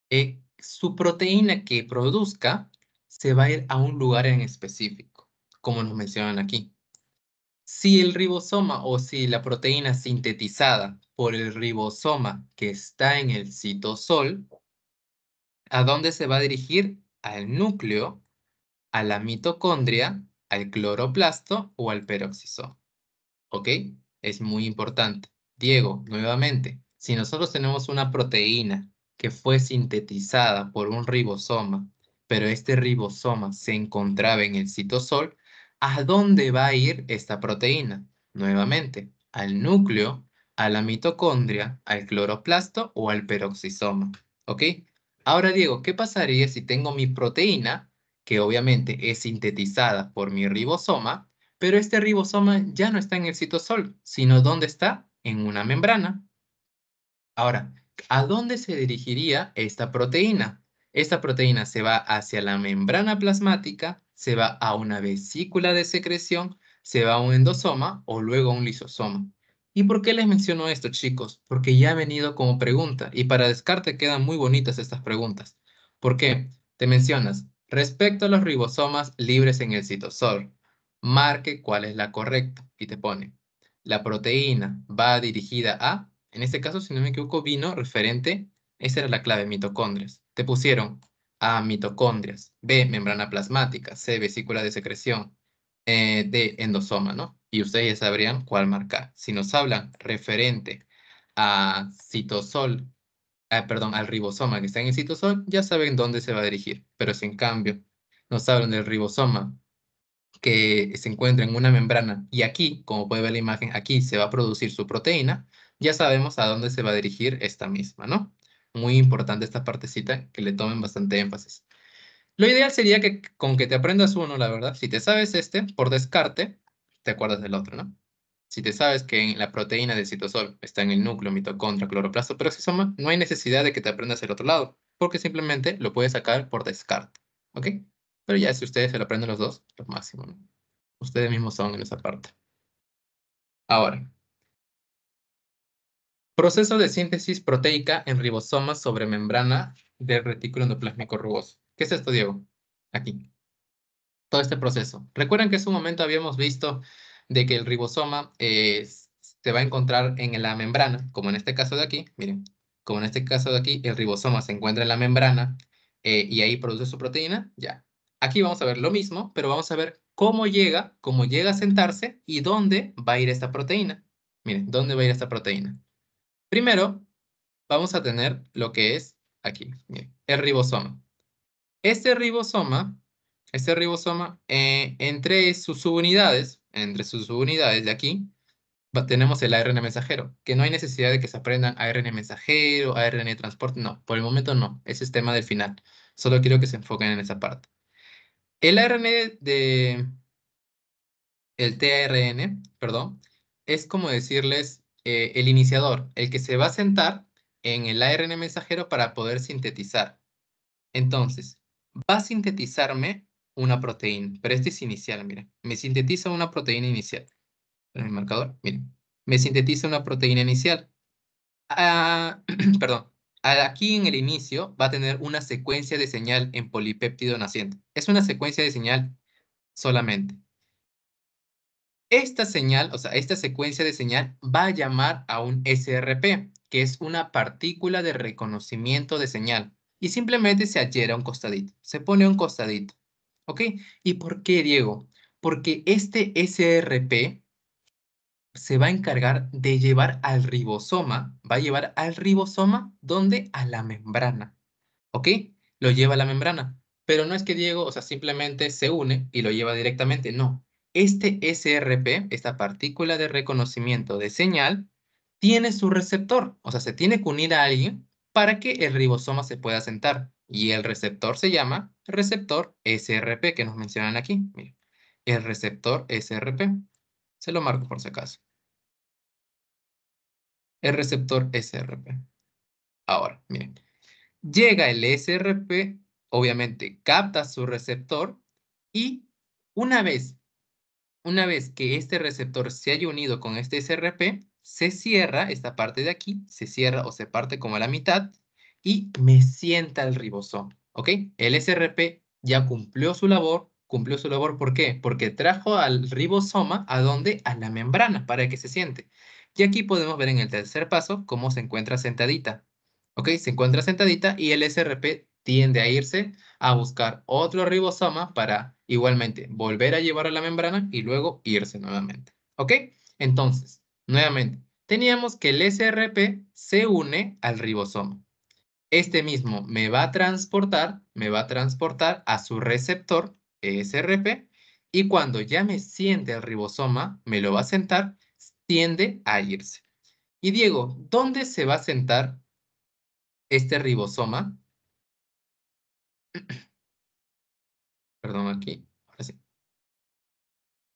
eh, su proteína que produzca se va a ir a un lugar en específico, como nos mencionan aquí. Si el ribosoma o si la proteína sintetizada por el ribosoma que está en el citosol ¿A dónde se va a dirigir? Al núcleo, a la mitocondria, al cloroplasto o al peroxisoma. ¿Ok? Es muy importante. Diego, nuevamente, si nosotros tenemos una proteína que fue sintetizada por un ribosoma, pero este ribosoma se encontraba en el citosol, ¿a dónde va a ir esta proteína? Nuevamente, al núcleo, a la mitocondria, al cloroplasto o al peroxisoma. ¿Ok? Ahora, Diego, ¿qué pasaría si tengo mi proteína, que obviamente es sintetizada por mi ribosoma, pero este ribosoma ya no está en el citosol, sino ¿dónde está? En una membrana. Ahora, ¿a dónde se dirigiría esta proteína? Esta proteína se va hacia la membrana plasmática, se va a una vesícula de secreción, se va a un endosoma o luego a un lisosoma. ¿Y por qué les menciono esto, chicos? Porque ya ha venido como pregunta y para descarte quedan muy bonitas estas preguntas. ¿Por qué? Te mencionas, respecto a los ribosomas libres en el citosol, marque cuál es la correcta y te pone, la proteína va dirigida a, en este caso, si no me equivoco, vino referente, esa era la clave, mitocondrias. Te pusieron A, mitocondrias, B, membrana plasmática, C, vesícula de secreción, eh, D, endosoma, ¿no? y ustedes ya sabrían cuál marcar. Si nos hablan referente a citosol, ah, perdón, al ribosoma que está en el citosol, ya saben dónde se va a dirigir. Pero si en cambio nos hablan del ribosoma que se encuentra en una membrana y aquí, como puede ver la imagen, aquí se va a producir su proteína, ya sabemos a dónde se va a dirigir esta misma, ¿no? Muy importante esta partecita que le tomen bastante énfasis. Lo ideal sería que con que te aprendas uno, la verdad, si te sabes este, por descarte, te acuerdas del otro, ¿no? Si te sabes que en la proteína de citosol está en el núcleo, mitocondria, cloroplasto, peroxisoma, no hay necesidad de que te aprendas el otro lado, porque simplemente lo puedes sacar por descarte, ¿ok? Pero ya si ustedes se lo aprenden los dos, lo máximo, ¿no? Ustedes mismos son en esa parte. Ahora, Proceso de síntesis proteica en ribosomas sobre membrana del retículo endoplasmico rugoso. ¿Qué es esto, Diego? Aquí todo este proceso. Recuerden que en su momento habíamos visto de que el ribosoma eh, se va a encontrar en la membrana, como en este caso de aquí, miren, como en este caso de aquí, el ribosoma se encuentra en la membrana eh, y ahí produce su proteína, ya. Aquí vamos a ver lo mismo, pero vamos a ver cómo llega, cómo llega a sentarse y dónde va a ir esta proteína. Miren, ¿dónde va a ir esta proteína? Primero, vamos a tener lo que es aquí, miren, el ribosoma. Este ribosoma este ribosoma, eh, entre sus subunidades, entre sus subunidades de aquí, tenemos el ARN mensajero, que no hay necesidad de que se aprendan ARN mensajero, ARN transporte, no, por el momento no, ese es tema del final, solo quiero que se enfoquen en esa parte. El ARN de, el TARN, perdón, es como decirles eh, el iniciador, el que se va a sentar en el ARN mensajero para poder sintetizar. Entonces, va a sintetizarme una proteína, pero este es inicial, mira, Me sintetiza una proteína inicial. En el marcador, miren. Me sintetiza una proteína inicial. Ah, perdón. Aquí en el inicio va a tener una secuencia de señal en polipéptido naciente. Es una secuencia de señal solamente. Esta señal, o sea, esta secuencia de señal va a llamar a un SRP, que es una partícula de reconocimiento de señal. Y simplemente se adhiere un costadito, se pone un costadito. ¿Ok? ¿Y por qué, Diego? Porque este SRP se va a encargar de llevar al ribosoma, va a llevar al ribosoma, ¿dónde? A la membrana. ¿Ok? Lo lleva a la membrana. Pero no es que Diego, o sea, simplemente se une y lo lleva directamente, no. Este SRP, esta partícula de reconocimiento de señal, tiene su receptor, o sea, se tiene que unir a alguien para que el ribosoma se pueda sentar. Y el receptor se llama receptor SRP que nos mencionan aquí. el receptor SRP. Se lo marco por si acaso. El receptor SRP. Ahora, miren. Llega el SRP, obviamente capta su receptor y una vez, una vez que este receptor se haya unido con este SRP, se cierra esta parte de aquí, se cierra o se parte como a la mitad y me sienta el ribosoma. ¿Ok? El SRP ya cumplió su labor. Cumplió su labor, ¿por qué? Porque trajo al ribosoma a dónde? A la membrana para que se siente. Y aquí podemos ver en el tercer paso cómo se encuentra sentadita. ¿Ok? Se encuentra sentadita y el SRP tiende a irse a buscar otro ribosoma para igualmente volver a llevar a la membrana y luego irse nuevamente. ¿Ok? Entonces, nuevamente, teníamos que el SRP se une al ribosoma este mismo me va a transportar, me va a transportar a su receptor e SRP y cuando ya me siente el ribosoma, me lo va a sentar, tiende a irse. Y Diego, ¿dónde se va a sentar este ribosoma? Perdón, aquí. Ahora sí.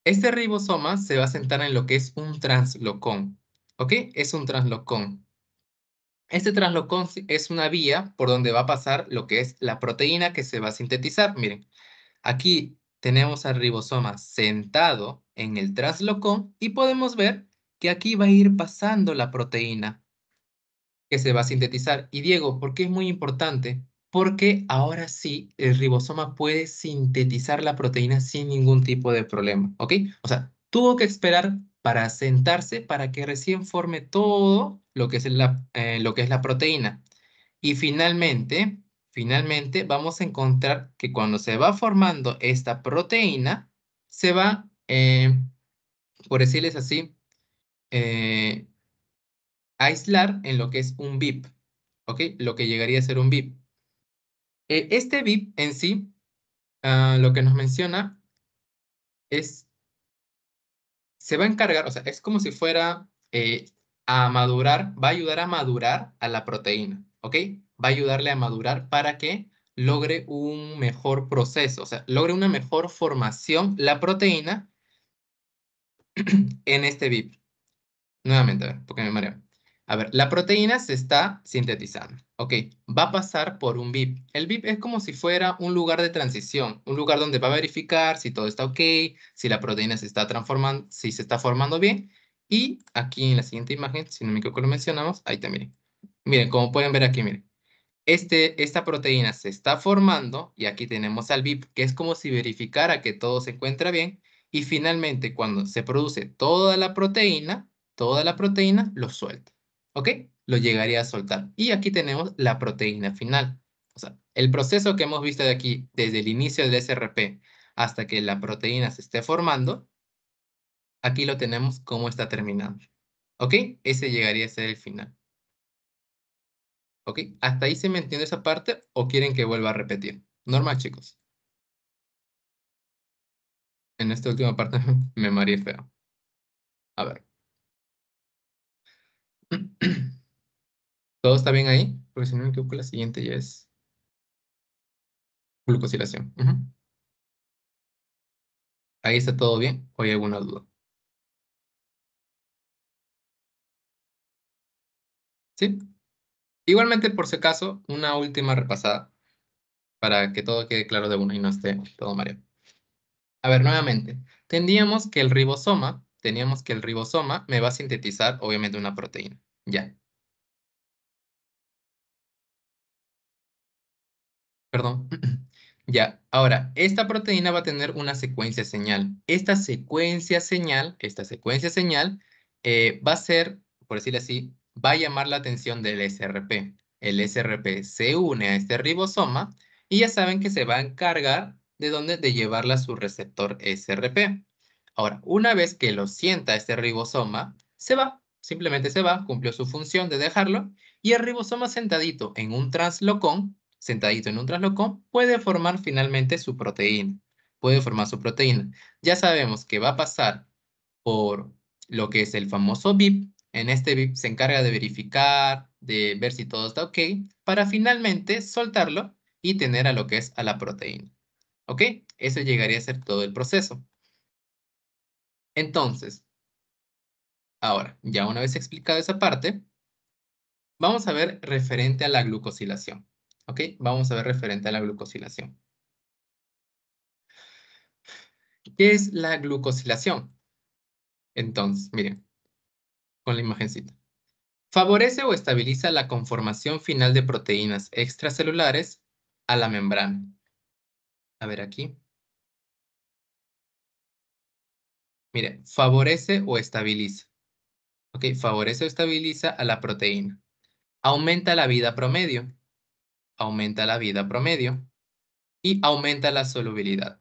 Este ribosoma se va a sentar en lo que es un translocón. ¿Ok? Es un translocón. Este translocón es una vía por donde va a pasar lo que es la proteína que se va a sintetizar. Miren, aquí tenemos al ribosoma sentado en el translocón y podemos ver que aquí va a ir pasando la proteína que se va a sintetizar. Y Diego, ¿por qué es muy importante? Porque ahora sí el ribosoma puede sintetizar la proteína sin ningún tipo de problema, ¿ok? O sea, tuvo que esperar para sentarse para que recién forme todo lo que es la, eh, lo que es la proteína. Y finalmente, finalmente vamos a encontrar que cuando se va formando esta proteína, se va, eh, por decirles así, eh, aislar en lo que es un VIP, ¿ok? Lo que llegaría a ser un VIP. E, este VIP en sí, ah, lo que nos menciona es se va a encargar, o sea, es como si fuera eh, a madurar, va a ayudar a madurar a la proteína, ¿ok? Va a ayudarle a madurar para que logre un mejor proceso, o sea, logre una mejor formación la proteína en este VIP. Nuevamente, a ver, porque me mareo. A ver, la proteína se está sintetizando. Ok, va a pasar por un VIP. El VIP es como si fuera un lugar de transición, un lugar donde va a verificar si todo está ok, si la proteína se está transformando, si se está formando bien. Y aquí en la siguiente imagen, si no me equivoco lo mencionamos, ahí también. Miren, como pueden ver aquí, miren. Este, esta proteína se está formando y aquí tenemos al VIP, que es como si verificara que todo se encuentra bien. Y finalmente, cuando se produce toda la proteína, toda la proteína lo suelta. ¿Ok? Lo llegaría a soltar. Y aquí tenemos la proteína final. O sea, el proceso que hemos visto de aquí, desde el inicio del SRP hasta que la proteína se esté formando, aquí lo tenemos como está terminando. ¿Ok? Ese llegaría a ser el final. ¿Ok? ¿Hasta ahí se me entiende esa parte o quieren que vuelva a repetir? Normal, chicos. En esta última parte me mareé feo. A ver. ¿Todo está bien ahí? Porque si no me equivoco, la siguiente ya es glucosilación. Ahí está todo bien. ¿O hay alguna duda? ¿Sí? Igualmente, por si acaso, una última repasada para que todo quede claro de uno y no esté todo mareado. A ver, nuevamente, tendríamos que el ribosoma teníamos que el ribosoma me va a sintetizar, obviamente, una proteína. Ya. Perdón. ya. Ahora, esta proteína va a tener una secuencia señal. Esta secuencia señal, esta secuencia señal, eh, va a ser, por decirlo así, va a llamar la atención del SRP. El SRP se une a este ribosoma y ya saben que se va a encargar de dónde, de llevarla a su receptor SRP. Ahora, una vez que lo sienta este ribosoma, se va, simplemente se va, cumplió su función de dejarlo, y el ribosoma sentadito en un translocón, sentadito en un translocón, puede formar finalmente su proteína, puede formar su proteína. Ya sabemos que va a pasar por lo que es el famoso VIP, en este VIP se encarga de verificar, de ver si todo está ok, para finalmente soltarlo y tener a lo que es a la proteína. ¿Ok? Eso llegaría a ser todo el proceso. Entonces, ahora, ya una vez explicado esa parte, vamos a ver referente a la glucosilación. ¿Ok? Vamos a ver referente a la glucosilación. ¿Qué es la glucosilación? Entonces, miren, con la imagencita. Favorece o estabiliza la conformación final de proteínas extracelulares a la membrana. A ver aquí. Mire, favorece o estabiliza. Ok, favorece o estabiliza a la proteína. Aumenta la vida promedio. Aumenta la vida promedio. Y aumenta la solubilidad.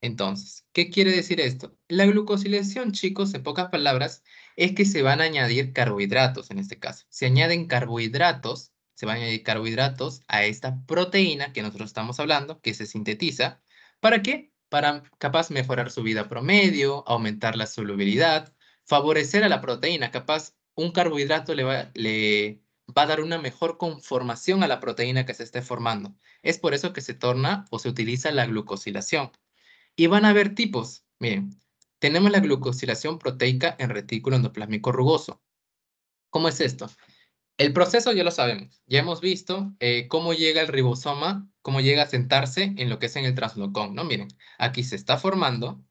Entonces, ¿qué quiere decir esto? La glucosilación, chicos, en pocas palabras, es que se van a añadir carbohidratos en este caso. Se añaden carbohidratos, se van a añadir carbohidratos a esta proteína que nosotros estamos hablando, que se sintetiza. ¿Para qué? para capaz mejorar su vida promedio, aumentar la solubilidad, favorecer a la proteína, capaz un carbohidrato le va, le va a dar una mejor conformación a la proteína que se esté formando. Es por eso que se torna o se utiliza la glucosilación. Y van a haber tipos. Miren, tenemos la glucosilación proteica en retículo endoplásmico rugoso. ¿Cómo es esto? El proceso ya lo sabemos. Ya hemos visto eh, cómo llega el ribosoma cómo llega a sentarse en lo que es en el translocón, ¿no? Miren, aquí se está formando,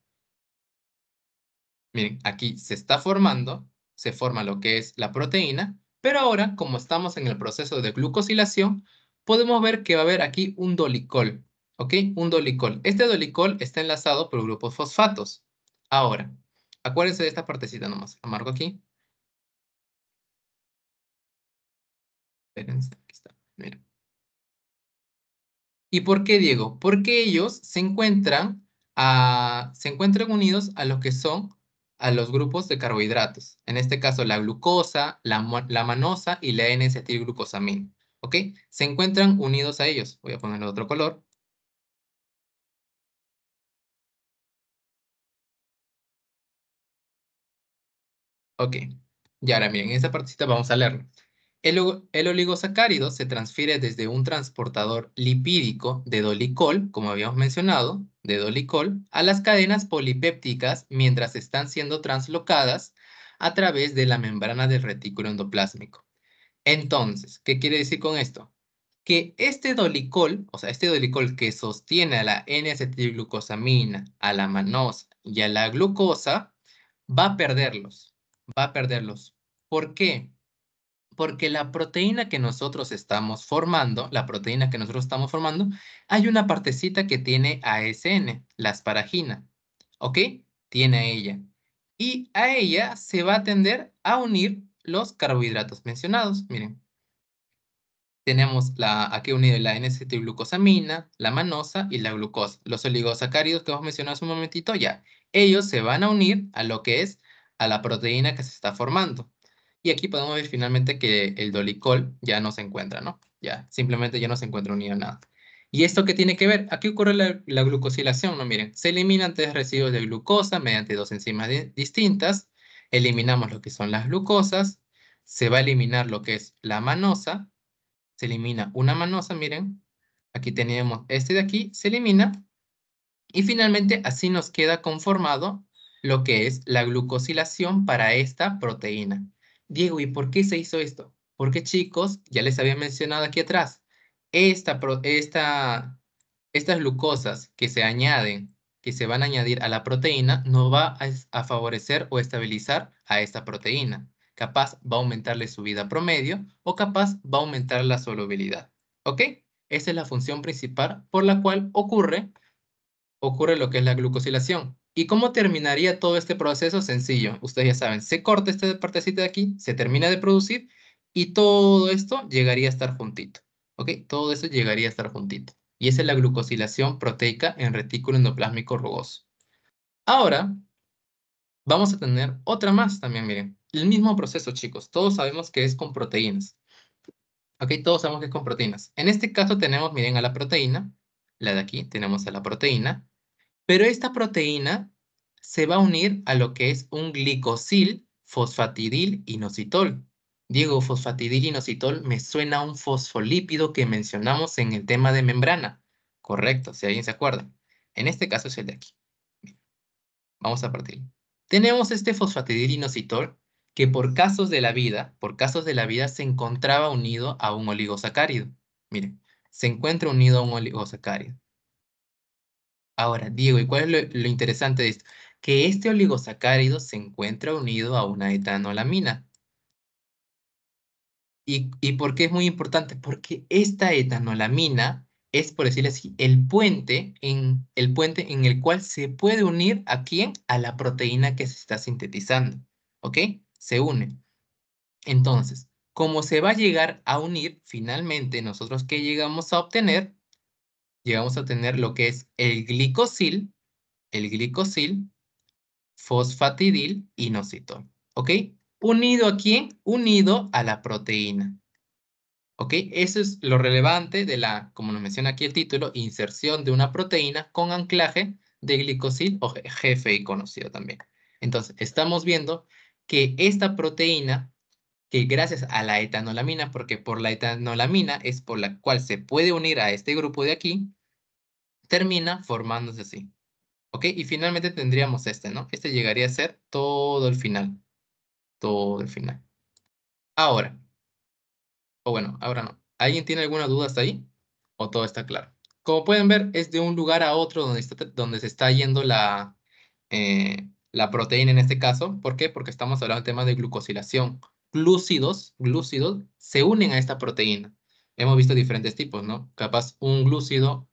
miren, aquí se está formando, se forma lo que es la proteína, pero ahora, como estamos en el proceso de glucosilación, podemos ver que va a haber aquí un dolicol, ¿ok? Un dolicol. Este dolicol está enlazado por grupos fosfatos. Ahora, acuérdense de esta partecita nomás, Amargo aquí. Espérense, aquí está, miren. ¿Y por qué, Diego? Porque ellos se encuentran, ah, se encuentran unidos a los que son a los grupos de carbohidratos, en este caso la glucosa, la, manosa y la N-acetilglucosamina. ¿Ok? Se encuentran unidos a ellos. Voy a ponerle otro color. Ok. Y ahora miren, esta partecita vamos a leerlo. El, oligosacárido se transfiere desde un transportador lipídico de dolicol, como habíamos mencionado, de dolicol, a las cadenas polipépticas mientras están siendo translocadas a través de la membrana del retículo endoplásmico. Entonces, ¿qué quiere decir con esto? Que este dolicol, o sea, este dolicol que sostiene a la N-acetilglucosamina, a la manosa y a la glucosa, va a perderlos, va a perderlos. ¿Por qué? porque la proteína que nosotros estamos formando, la proteína que nosotros estamos formando, hay una partecita que tiene ASN, la asparagina, ¿ok? Tiene ella. Y a ella se va a tender a unir los carbohidratos mencionados, miren. Tenemos la, aquí unido la n glucosamina, la manosa y la glucosa. Los oligosacáridos que hemos mencionado hace un momentito ya. Ellos se van a unir a lo que es a la proteína que se está formando. Y aquí podemos ver finalmente que el dolicol ya no se encuentra, ¿no? Ya, simplemente ya no se encuentra unido a nada. ¿Y esto qué tiene que ver? Aquí ocurre la, glucosilación, ¿no? Miren, se eliminan tres residuos de glucosa mediante dos enzimas distintas, eliminamos lo que son las glucosas, se va a eliminar lo que es la manosa, se elimina una manosa, miren, aquí tenemos este de aquí, se elimina, y finalmente así nos queda conformado lo que es la glucosilación para esta proteína. Diego, ¿y por qué se hizo esto? Porque chicos, ya les había mencionado aquí atrás, esta, estas glucosas que se añaden, que se van a añadir a la proteína, no va a, a favorecer o estabilizar a esta proteína. Capaz va a aumentarle su vida promedio o capaz va a aumentar la solubilidad. ¿Ok? Esa es la función principal por la cual ocurre, ocurre lo que es la glucosilación. ¿Y cómo terminaría todo este proceso? Sencillo, ustedes ya saben, se corta esta partecita de aquí, se termina de producir y todo esto llegaría a estar juntito. ¿Ok? Todo eso llegaría a estar juntito. Y esa es la glucosilación proteica en retículo endoplásmico rugoso. Ahora, vamos a tener otra más también, miren. El mismo proceso, chicos. Todos sabemos que es con proteínas. ¿Ok? Todos sabemos que es con proteínas. En este caso tenemos, miren, a la proteína. La de aquí, tenemos a la proteína pero esta proteína se va a unir a lo que es un glicosil fosfatidil inositol. Digo, fosfatidil inositol me suena a un fosfolípido que mencionamos en el tema de membrana. Correcto, si alguien se acuerda. En este caso es el de aquí. Vamos a partir. Tenemos este fosfatidil inositol que por casos de la vida, por casos de la vida se encontraba unido a un oligosacárido. Miren, se encuentra unido a un oligosacárido. Ahora, Diego, ¿y cuál es lo, interesante de esto? Que este oligosacárido se encuentra unido a una etanolamina. ¿Y, por qué es muy importante? Porque esta etanolamina es, por decirlo así, el puente, en, el puente en el cual se puede unir a quién? A la proteína que se está sintetizando. ¿Ok? Se une. Entonces, ¿cómo se va a llegar a unir, finalmente nosotros que llegamos a obtener llegamos a tener lo que es el glicosil, el glicosil, fosfatidil inositol. ¿Ok? Unido a quién? Unido a la proteína. ¿Ok? Eso es lo relevante de la, como nos menciona aquí el título, inserción de una proteína con anclaje de glicosil o GFI conocido también. Entonces, estamos viendo que esta proteína que gracias a la etanolamina, porque por la etanolamina es por la cual se puede unir a este grupo de aquí, termina formándose así. ¿Ok? Y finalmente tendríamos este, ¿no? Este llegaría a ser todo el final. Todo el final. Ahora. O bueno, ahora no. ¿Alguien tiene alguna duda hasta ahí? ¿O todo está claro? Como pueden ver, es de un lugar a otro donde, está, donde se está yendo la, eh, la proteína en este caso. ¿Por qué? Porque estamos hablando de temas de glucosilación glúcidos, glúcidos se unen a esta proteína. Hemos visto diferentes tipos, ¿no? Capaz un glúcido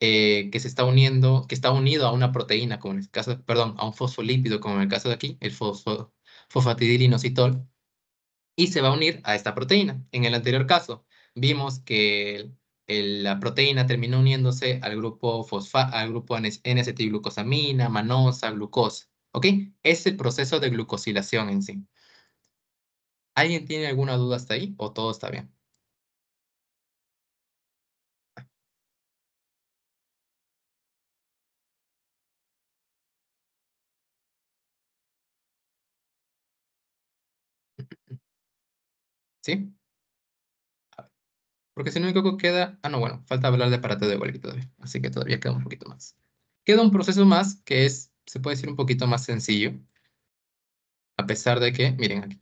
eh, que se está uniendo, que está unido a una proteína, como en el caso, perdón, a un fosfolípido, como en el caso de aquí, el fosfo, fosfatidilinositol, y se va a unir a esta proteína. En el anterior caso, vimos que la proteína terminó uniéndose al grupo, fosfa, al grupo N-acetilglucosamina, manosa, glucosa. ¿Ok? Es el proceso de glucosilación en sí. ¿Alguien tiene alguna duda hasta ahí o todo está bien? ¿Sí? Porque si no, que queda... Ah, no, bueno, falta hablar de aparato de Golgi todavía. Así que todavía queda un poquito más. Queda un proceso más que es, se puede decir, un poquito más sencillo. A pesar de que, miren aquí.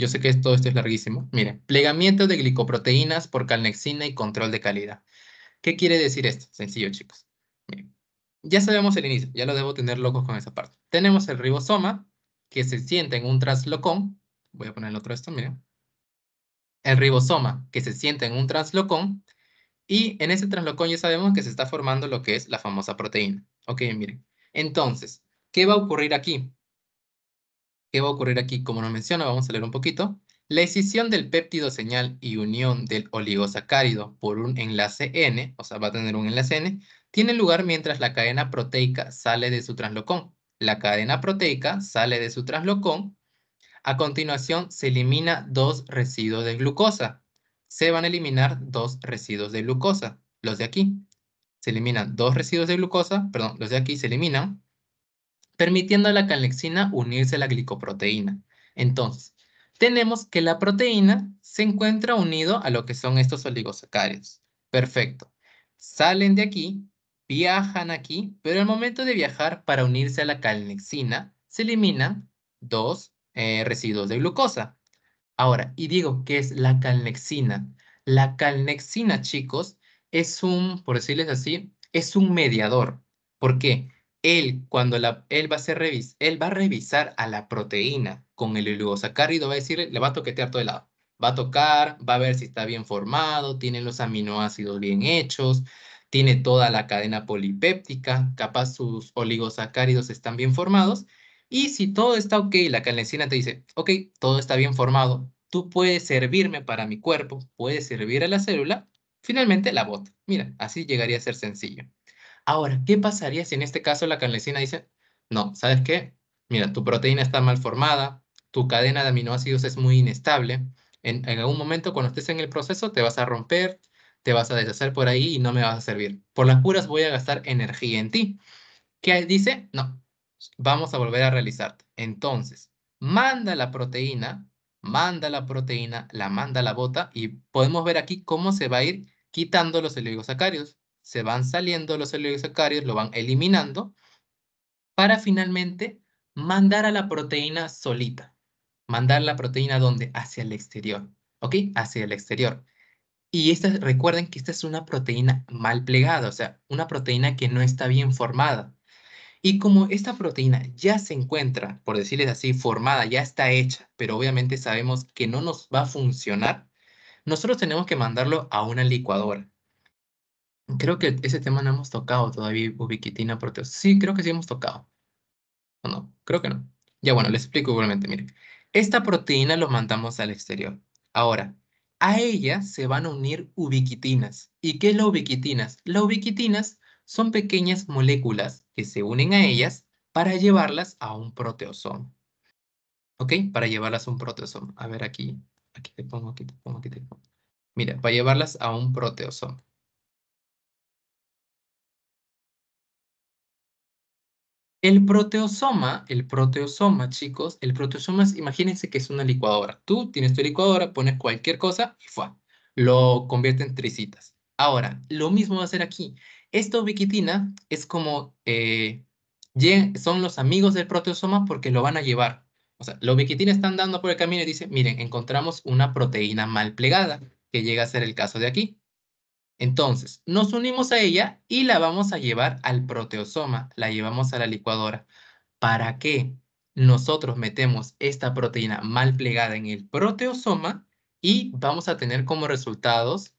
Yo sé que esto, esto es larguísimo. Miren, plegamiento de glicoproteínas por calnexina y control de calidad. ¿Qué quiere decir esto? Sencillo, chicos. Miren, ya sabemos el inicio, ya lo debo tener locos con esa parte. Tenemos el ribosoma, que se siente en un translocón. Voy a poner el otro esto, miren. El ribosoma, que se siente en un translocón. Y en ese translocón ya sabemos que se está formando lo que es la famosa proteína. Ok, miren. Entonces, ¿qué va a ocurrir aquí? ¿Qué va a ocurrir aquí? Como nos menciona, vamos a leer un poquito. La escisión del péptido señal y unión del oligosacárido por un enlace N, o sea, va a tener un enlace N, tiene lugar mientras la cadena proteica sale de su translocón. La cadena proteica sale de su translocón. A continuación, se elimina dos residuos de glucosa. Se van a eliminar dos residuos de glucosa, los de aquí. Se eliminan dos residuos de glucosa, perdón, los de aquí se eliminan permitiendo a la calnexina unirse a la glicoproteína. Entonces, tenemos que la proteína se encuentra unido a lo que son estos oligosacarios. Perfecto. Salen de aquí, viajan aquí, pero al momento de viajar para unirse a la calnexina, se eliminan dos eh, residuos de glucosa. Ahora, y digo, ¿qué es la calnexina? La calnexina, chicos, es un, por decirles así, es un mediador. ¿Por qué? él, cuando la, él, va a hacer él va a revisar a la proteína con el oligosacárido, va a decirle, le va a toquetear todo el lado. Va a tocar, va a ver si está bien formado, tiene los aminoácidos bien hechos, tiene toda la cadena polipéptica, capaz sus oligosacáridos están bien formados. Y si todo está ok, la calcina te dice, ok, todo está bien formado, tú puedes servirme para mi cuerpo, puedes servir a la célula, finalmente la bota. Mira, así llegaría a ser sencillo. Ahora, ¿qué pasaría si en este caso la carnesina dice, no, ¿sabes qué? Mira, tu proteína está mal formada, tu cadena de aminoácidos es muy inestable, en, algún momento cuando estés en el proceso te vas a romper, te vas a deshacer por ahí y no me vas a servir. Por las curas voy a gastar energía en ti. ¿Qué dice? No, vamos a volver a realizar. Entonces, manda la proteína, manda la proteína, la manda la bota y podemos ver aquí cómo se va a ir quitando los oligosacáridos se van saliendo los oligosacáridos, lo van eliminando, para finalmente mandar a la proteína solita. Mandar la proteína donde? Hacia el exterior. ¿Ok? Hacia el exterior. Y esta, recuerden que esta es una proteína mal plegada, o sea, una proteína que no está bien formada. Y como esta proteína ya se encuentra, por decirles así, formada, ya está hecha, pero obviamente sabemos que no nos va a funcionar, nosotros tenemos que mandarlo a una licuadora. Creo que ese tema no hemos tocado todavía, ubiquitina proteosa. Sí, creo que sí hemos tocado. ¿O no? Creo que no. Ya bueno, les explico igualmente, miren. Esta proteína lo mandamos al exterior. Ahora, a ella se van a unir ubiquitinas. ¿Y qué es la ubiquitinas? Las ubiquitinas son pequeñas moléculas que se unen a ellas para llevarlas a un proteosoma. ¿Ok? Para llevarlas a un proteosoma. A ver aquí, aquí te pongo, aquí te pongo, aquí te pongo. Mira, para llevarlas a un proteosoma. El proteosoma, el proteosoma, chicos, el proteosoma, es, imagínense que es una licuadora. Tú tienes tu licuadora, pones cualquier cosa y lo convierte en tricitas. Ahora, lo mismo va a hacer aquí. Esta ubiquitina es como, eh, son los amigos del proteosoma porque lo van a llevar. O sea, los ubiquitina están dando por el camino y dice, miren, encontramos una proteína mal plegada, que llega a ser el caso de aquí. Entonces, nos unimos a ella y la vamos a llevar al proteosoma, la llevamos a la licuadora. ¿Para qué? Nosotros metemos esta proteína mal plegada en el proteosoma y vamos a tener como resultados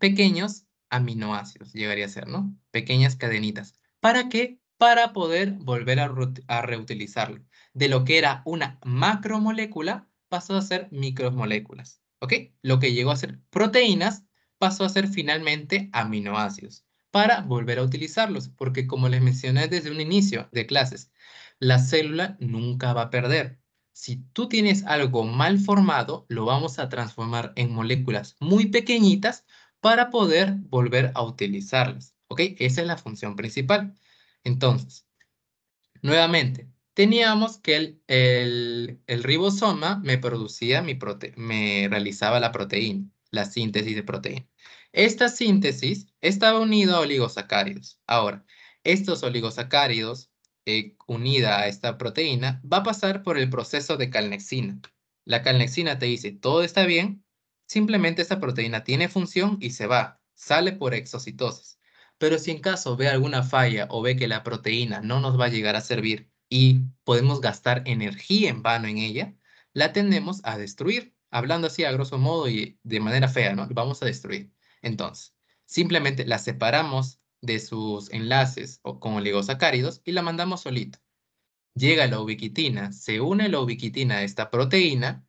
pequeños aminoácidos, llegaría a ser, ¿no? Pequeñas cadenitas. ¿Para qué? Para poder volver a, reutilizarlo. De lo que era una macromolécula, pasó a ser micromoléculas, ¿ok? Lo que llegó a ser proteínas pasó a ser finalmente aminoácidos para volver a utilizarlos, porque como les mencioné desde un inicio de clases, la célula nunca va a perder. Si tú tienes algo mal formado, lo vamos a transformar en moléculas muy pequeñitas para poder volver a utilizarlas. ¿Ok? Esa es la función principal. Entonces, nuevamente, teníamos que el, el, ribosoma me producía, mi me realizaba la proteína, la síntesis de proteína. Esta síntesis estaba unida a oligosacáridos. Ahora, estos oligosacáridos, eh, unida a esta proteína, va a pasar por el proceso de calnexina. La calnexina te dice, todo está bien, simplemente esta proteína tiene función y se va, sale por exocitosis. Pero si en caso ve alguna falla o ve que la proteína no nos va a llegar a servir y podemos gastar energía en vano en ella, la tendemos a destruir. Hablando así a grosso modo y de manera fea, ¿no? Vamos a destruir. Entonces, simplemente la separamos de sus enlaces o con oligosacáridos y la mandamos solito. Llega la ubiquitina, se une la ubiquitina a esta proteína.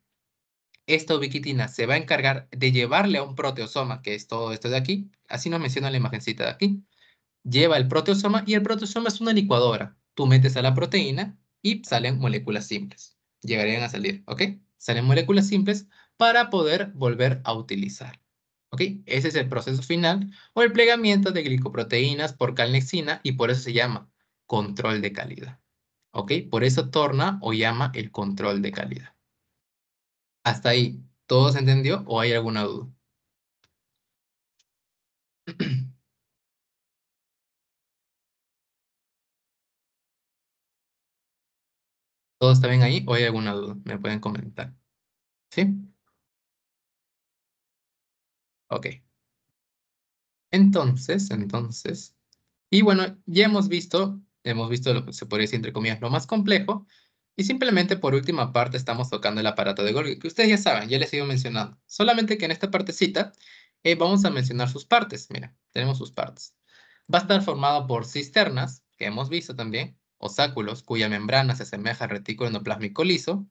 Esta ubiquitina se va a encargar de llevarle a un proteosoma, que es todo esto de aquí. Así nos menciona la imagencita de aquí. Lleva el proteosoma y el proteosoma es una licuadora. Tú metes a la proteína y salen moléculas simples. Llegarían a salir, ¿ok? Salen moléculas simples para poder volver a utilizar. ¿ok? Ese es el proceso final o el plegamiento de glicoproteínas por calnexina y por eso se llama control de calidad, ¿ok? Por eso torna o llama el control de calidad. ¿Hasta ahí todo se entendió o hay alguna duda? ¿Todo está bien ahí o hay alguna duda? Me pueden comentar. ¿Sí? Ok. Entonces, entonces, y bueno, ya hemos visto, hemos visto lo que se podría decir entre comillas lo más complejo, y simplemente por última parte estamos tocando el aparato de Golgi, que ustedes ya saben, ya les he ido mencionando. Solamente que en esta partecita eh, vamos a mencionar sus partes. Mira, tenemos sus partes. Va a estar formado por cisternas, que hemos visto también, osáculos, cuya membrana se asemeja al retículo endoplasmático liso,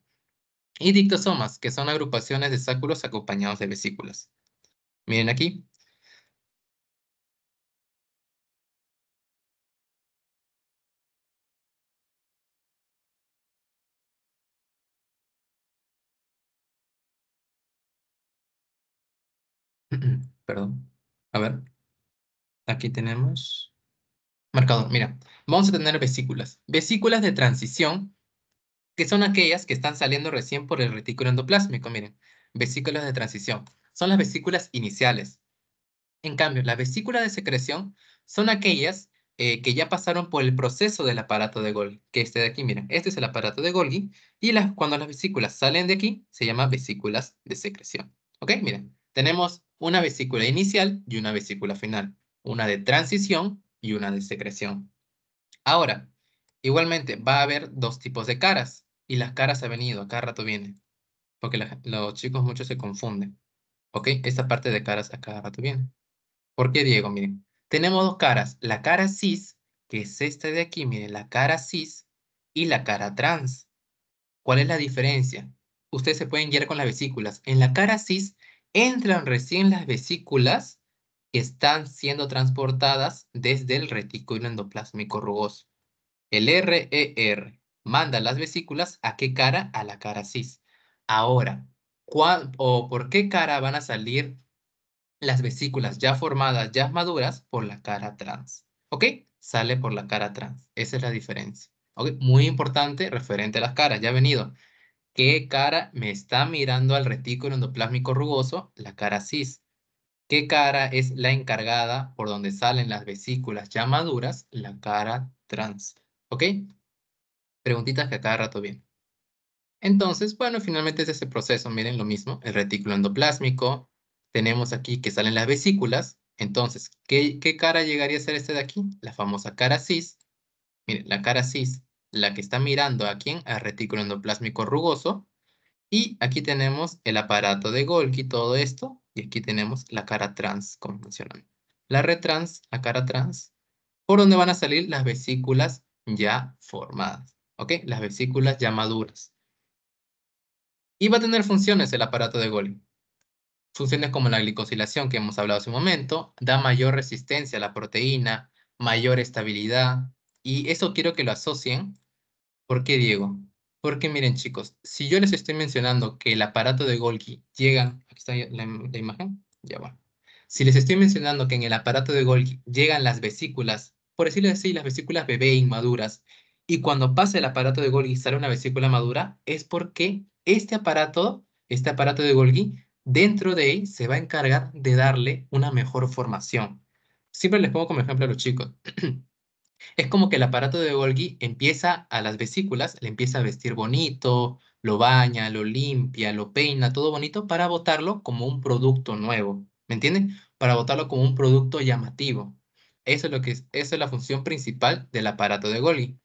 y dictosomas, que son agrupaciones de sáculos acompañados de vesículas. Miren aquí. Perdón. A ver. Aquí tenemos. Marcador. Mira, vamos a tener vesículas. Vesículas de transición, que son aquellas que están saliendo recién por el retículo endoplásmico. Miren, vesículas de transición son las vesículas iniciales. En cambio, las vesículas de secreción son aquellas eh, que ya pasaron por el proceso del aparato de Golgi, que este de aquí, miren, este es el aparato de Golgi, y las, cuando las vesículas salen de aquí, se llaman vesículas de secreción. ¿Ok? Miren, tenemos una vesícula inicial y una vesícula final, una de transición y una de secreción. Ahora, igualmente, va a haber dos tipos de caras, y las caras ha venido, cada rato viene, porque los chicos muchos se confunden. ¿Ok? Esta parte de caras a cada rato viene. ¿Por qué, Diego? Miren, tenemos dos caras. La cara cis, que es esta de aquí, miren, la cara cis y la cara trans. ¿Cuál es la diferencia? Ustedes se pueden guiar con las vesículas. En la cara cis entran recién las vesículas que están siendo transportadas desde el retículo endoplásmico rugoso. El RER e manda las vesículas a qué cara? A la cara cis. Ahora, o por qué cara van a salir las vesículas ya formadas, ya maduras, por la cara trans. ¿Ok? Sale por la cara trans. Esa es la diferencia. ¿Ok? Muy importante referente a las caras, ya ha venido. ¿Qué cara me está mirando al retículo endoplásmico rugoso? La cara cis. ¿Qué cara es la encargada por donde salen las vesículas ya maduras? La cara trans. ¿Ok? Preguntitas que a cada rato vienen. Entonces, bueno, finalmente es ese proceso, miren lo mismo, el retículo endoplásmico, tenemos aquí que salen las vesículas, entonces, ¿qué, cara llegaría a ser este de aquí? La famosa cara cis, miren, la cara cis, la que está mirando a quién, al retículo endoplásmico rugoso, y aquí tenemos el aparato de Golgi, todo esto, y aquí tenemos la cara trans, como La retrans, la cara trans, por donde van a salir las vesículas ya formadas, ¿ok? Las vesículas ya maduras. Y va a tener funciones el aparato de Golgi. Funciones como la glicosilación que hemos hablado hace un momento, da mayor resistencia a la proteína, mayor estabilidad. Y eso quiero que lo asocien. ¿Por qué, Diego? Porque miren, chicos, si yo les estoy mencionando que el aparato de Golgi llega... Aquí está la, imagen. Ya va. Si les estoy mencionando que en el aparato de Golgi llegan las vesículas, por decirlo así, las vesículas bebé inmaduras, y cuando pasa el aparato de Golgi sale una vesícula madura, es porque este aparato, este aparato de Golgi, dentro de él se va a encargar de darle una mejor formación. Siempre les pongo como ejemplo a los chicos. Es como que el aparato de Golgi empieza a las vesículas, le empieza a vestir bonito, lo baña, lo limpia, lo peina, todo bonito para botarlo como un producto nuevo. ¿Me entienden? Para botarlo como un producto llamativo. Eso esa es la función principal del aparato de Golgi.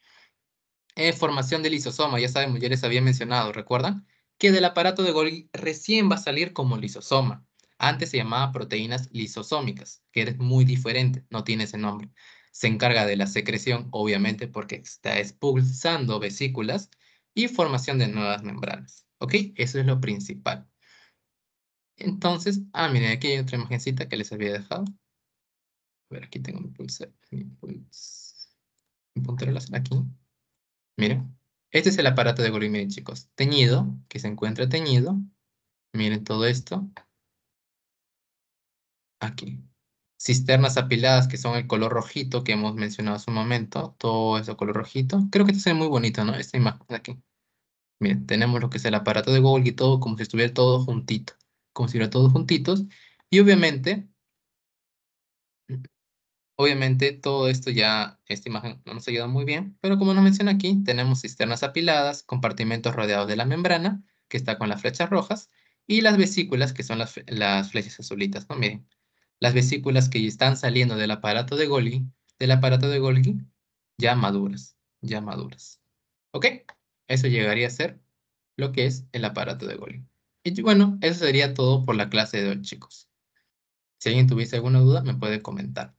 Eh, formación del lisosoma, ya saben ya les había mencionado, ¿recuerdan? Que del aparato de Golgi recién va a salir como lisosoma. Antes se llamaba proteínas lisosómicas, que es muy diferente, no tiene ese nombre. Se encarga de la secreción, obviamente, porque está expulsando vesículas y formación de nuevas membranas. ¿Ok? Eso es lo principal. Entonces, ah, miren, aquí hay otra imagencita que les había dejado. A ver, aquí tengo mi mi, aquí. Miren, este es el aparato de Golgi, chicos. Teñido, que se encuentra teñido. Miren todo esto. Aquí. Cisternas apiladas que son el color rojito que hemos mencionado hace un momento. Todo eso color rojito. Creo que esto se ve muy bonito, ¿no? Esta imagen de aquí. Miren, tenemos lo que es el aparato de y todo como si estuviera todo juntito. Como si estuviera todos juntitos. Y obviamente Obviamente todo esto ya, esta imagen no nos ayuda muy bien, pero como nos menciona aquí, tenemos cisternas apiladas, compartimentos rodeados de la membrana, que está con las flechas rojas, y las vesículas, que son las, las flechas azulitas, ¿no? Miren, las vesículas que están saliendo del aparato de Golgi, del aparato de Golgi, ya maduras, ya maduras. ¿Ok? Eso llegaría a ser lo que es el aparato de Golgi. Y bueno, eso sería todo por la clase de hoy, chicos. Si alguien tuviese alguna duda, me puede comentar.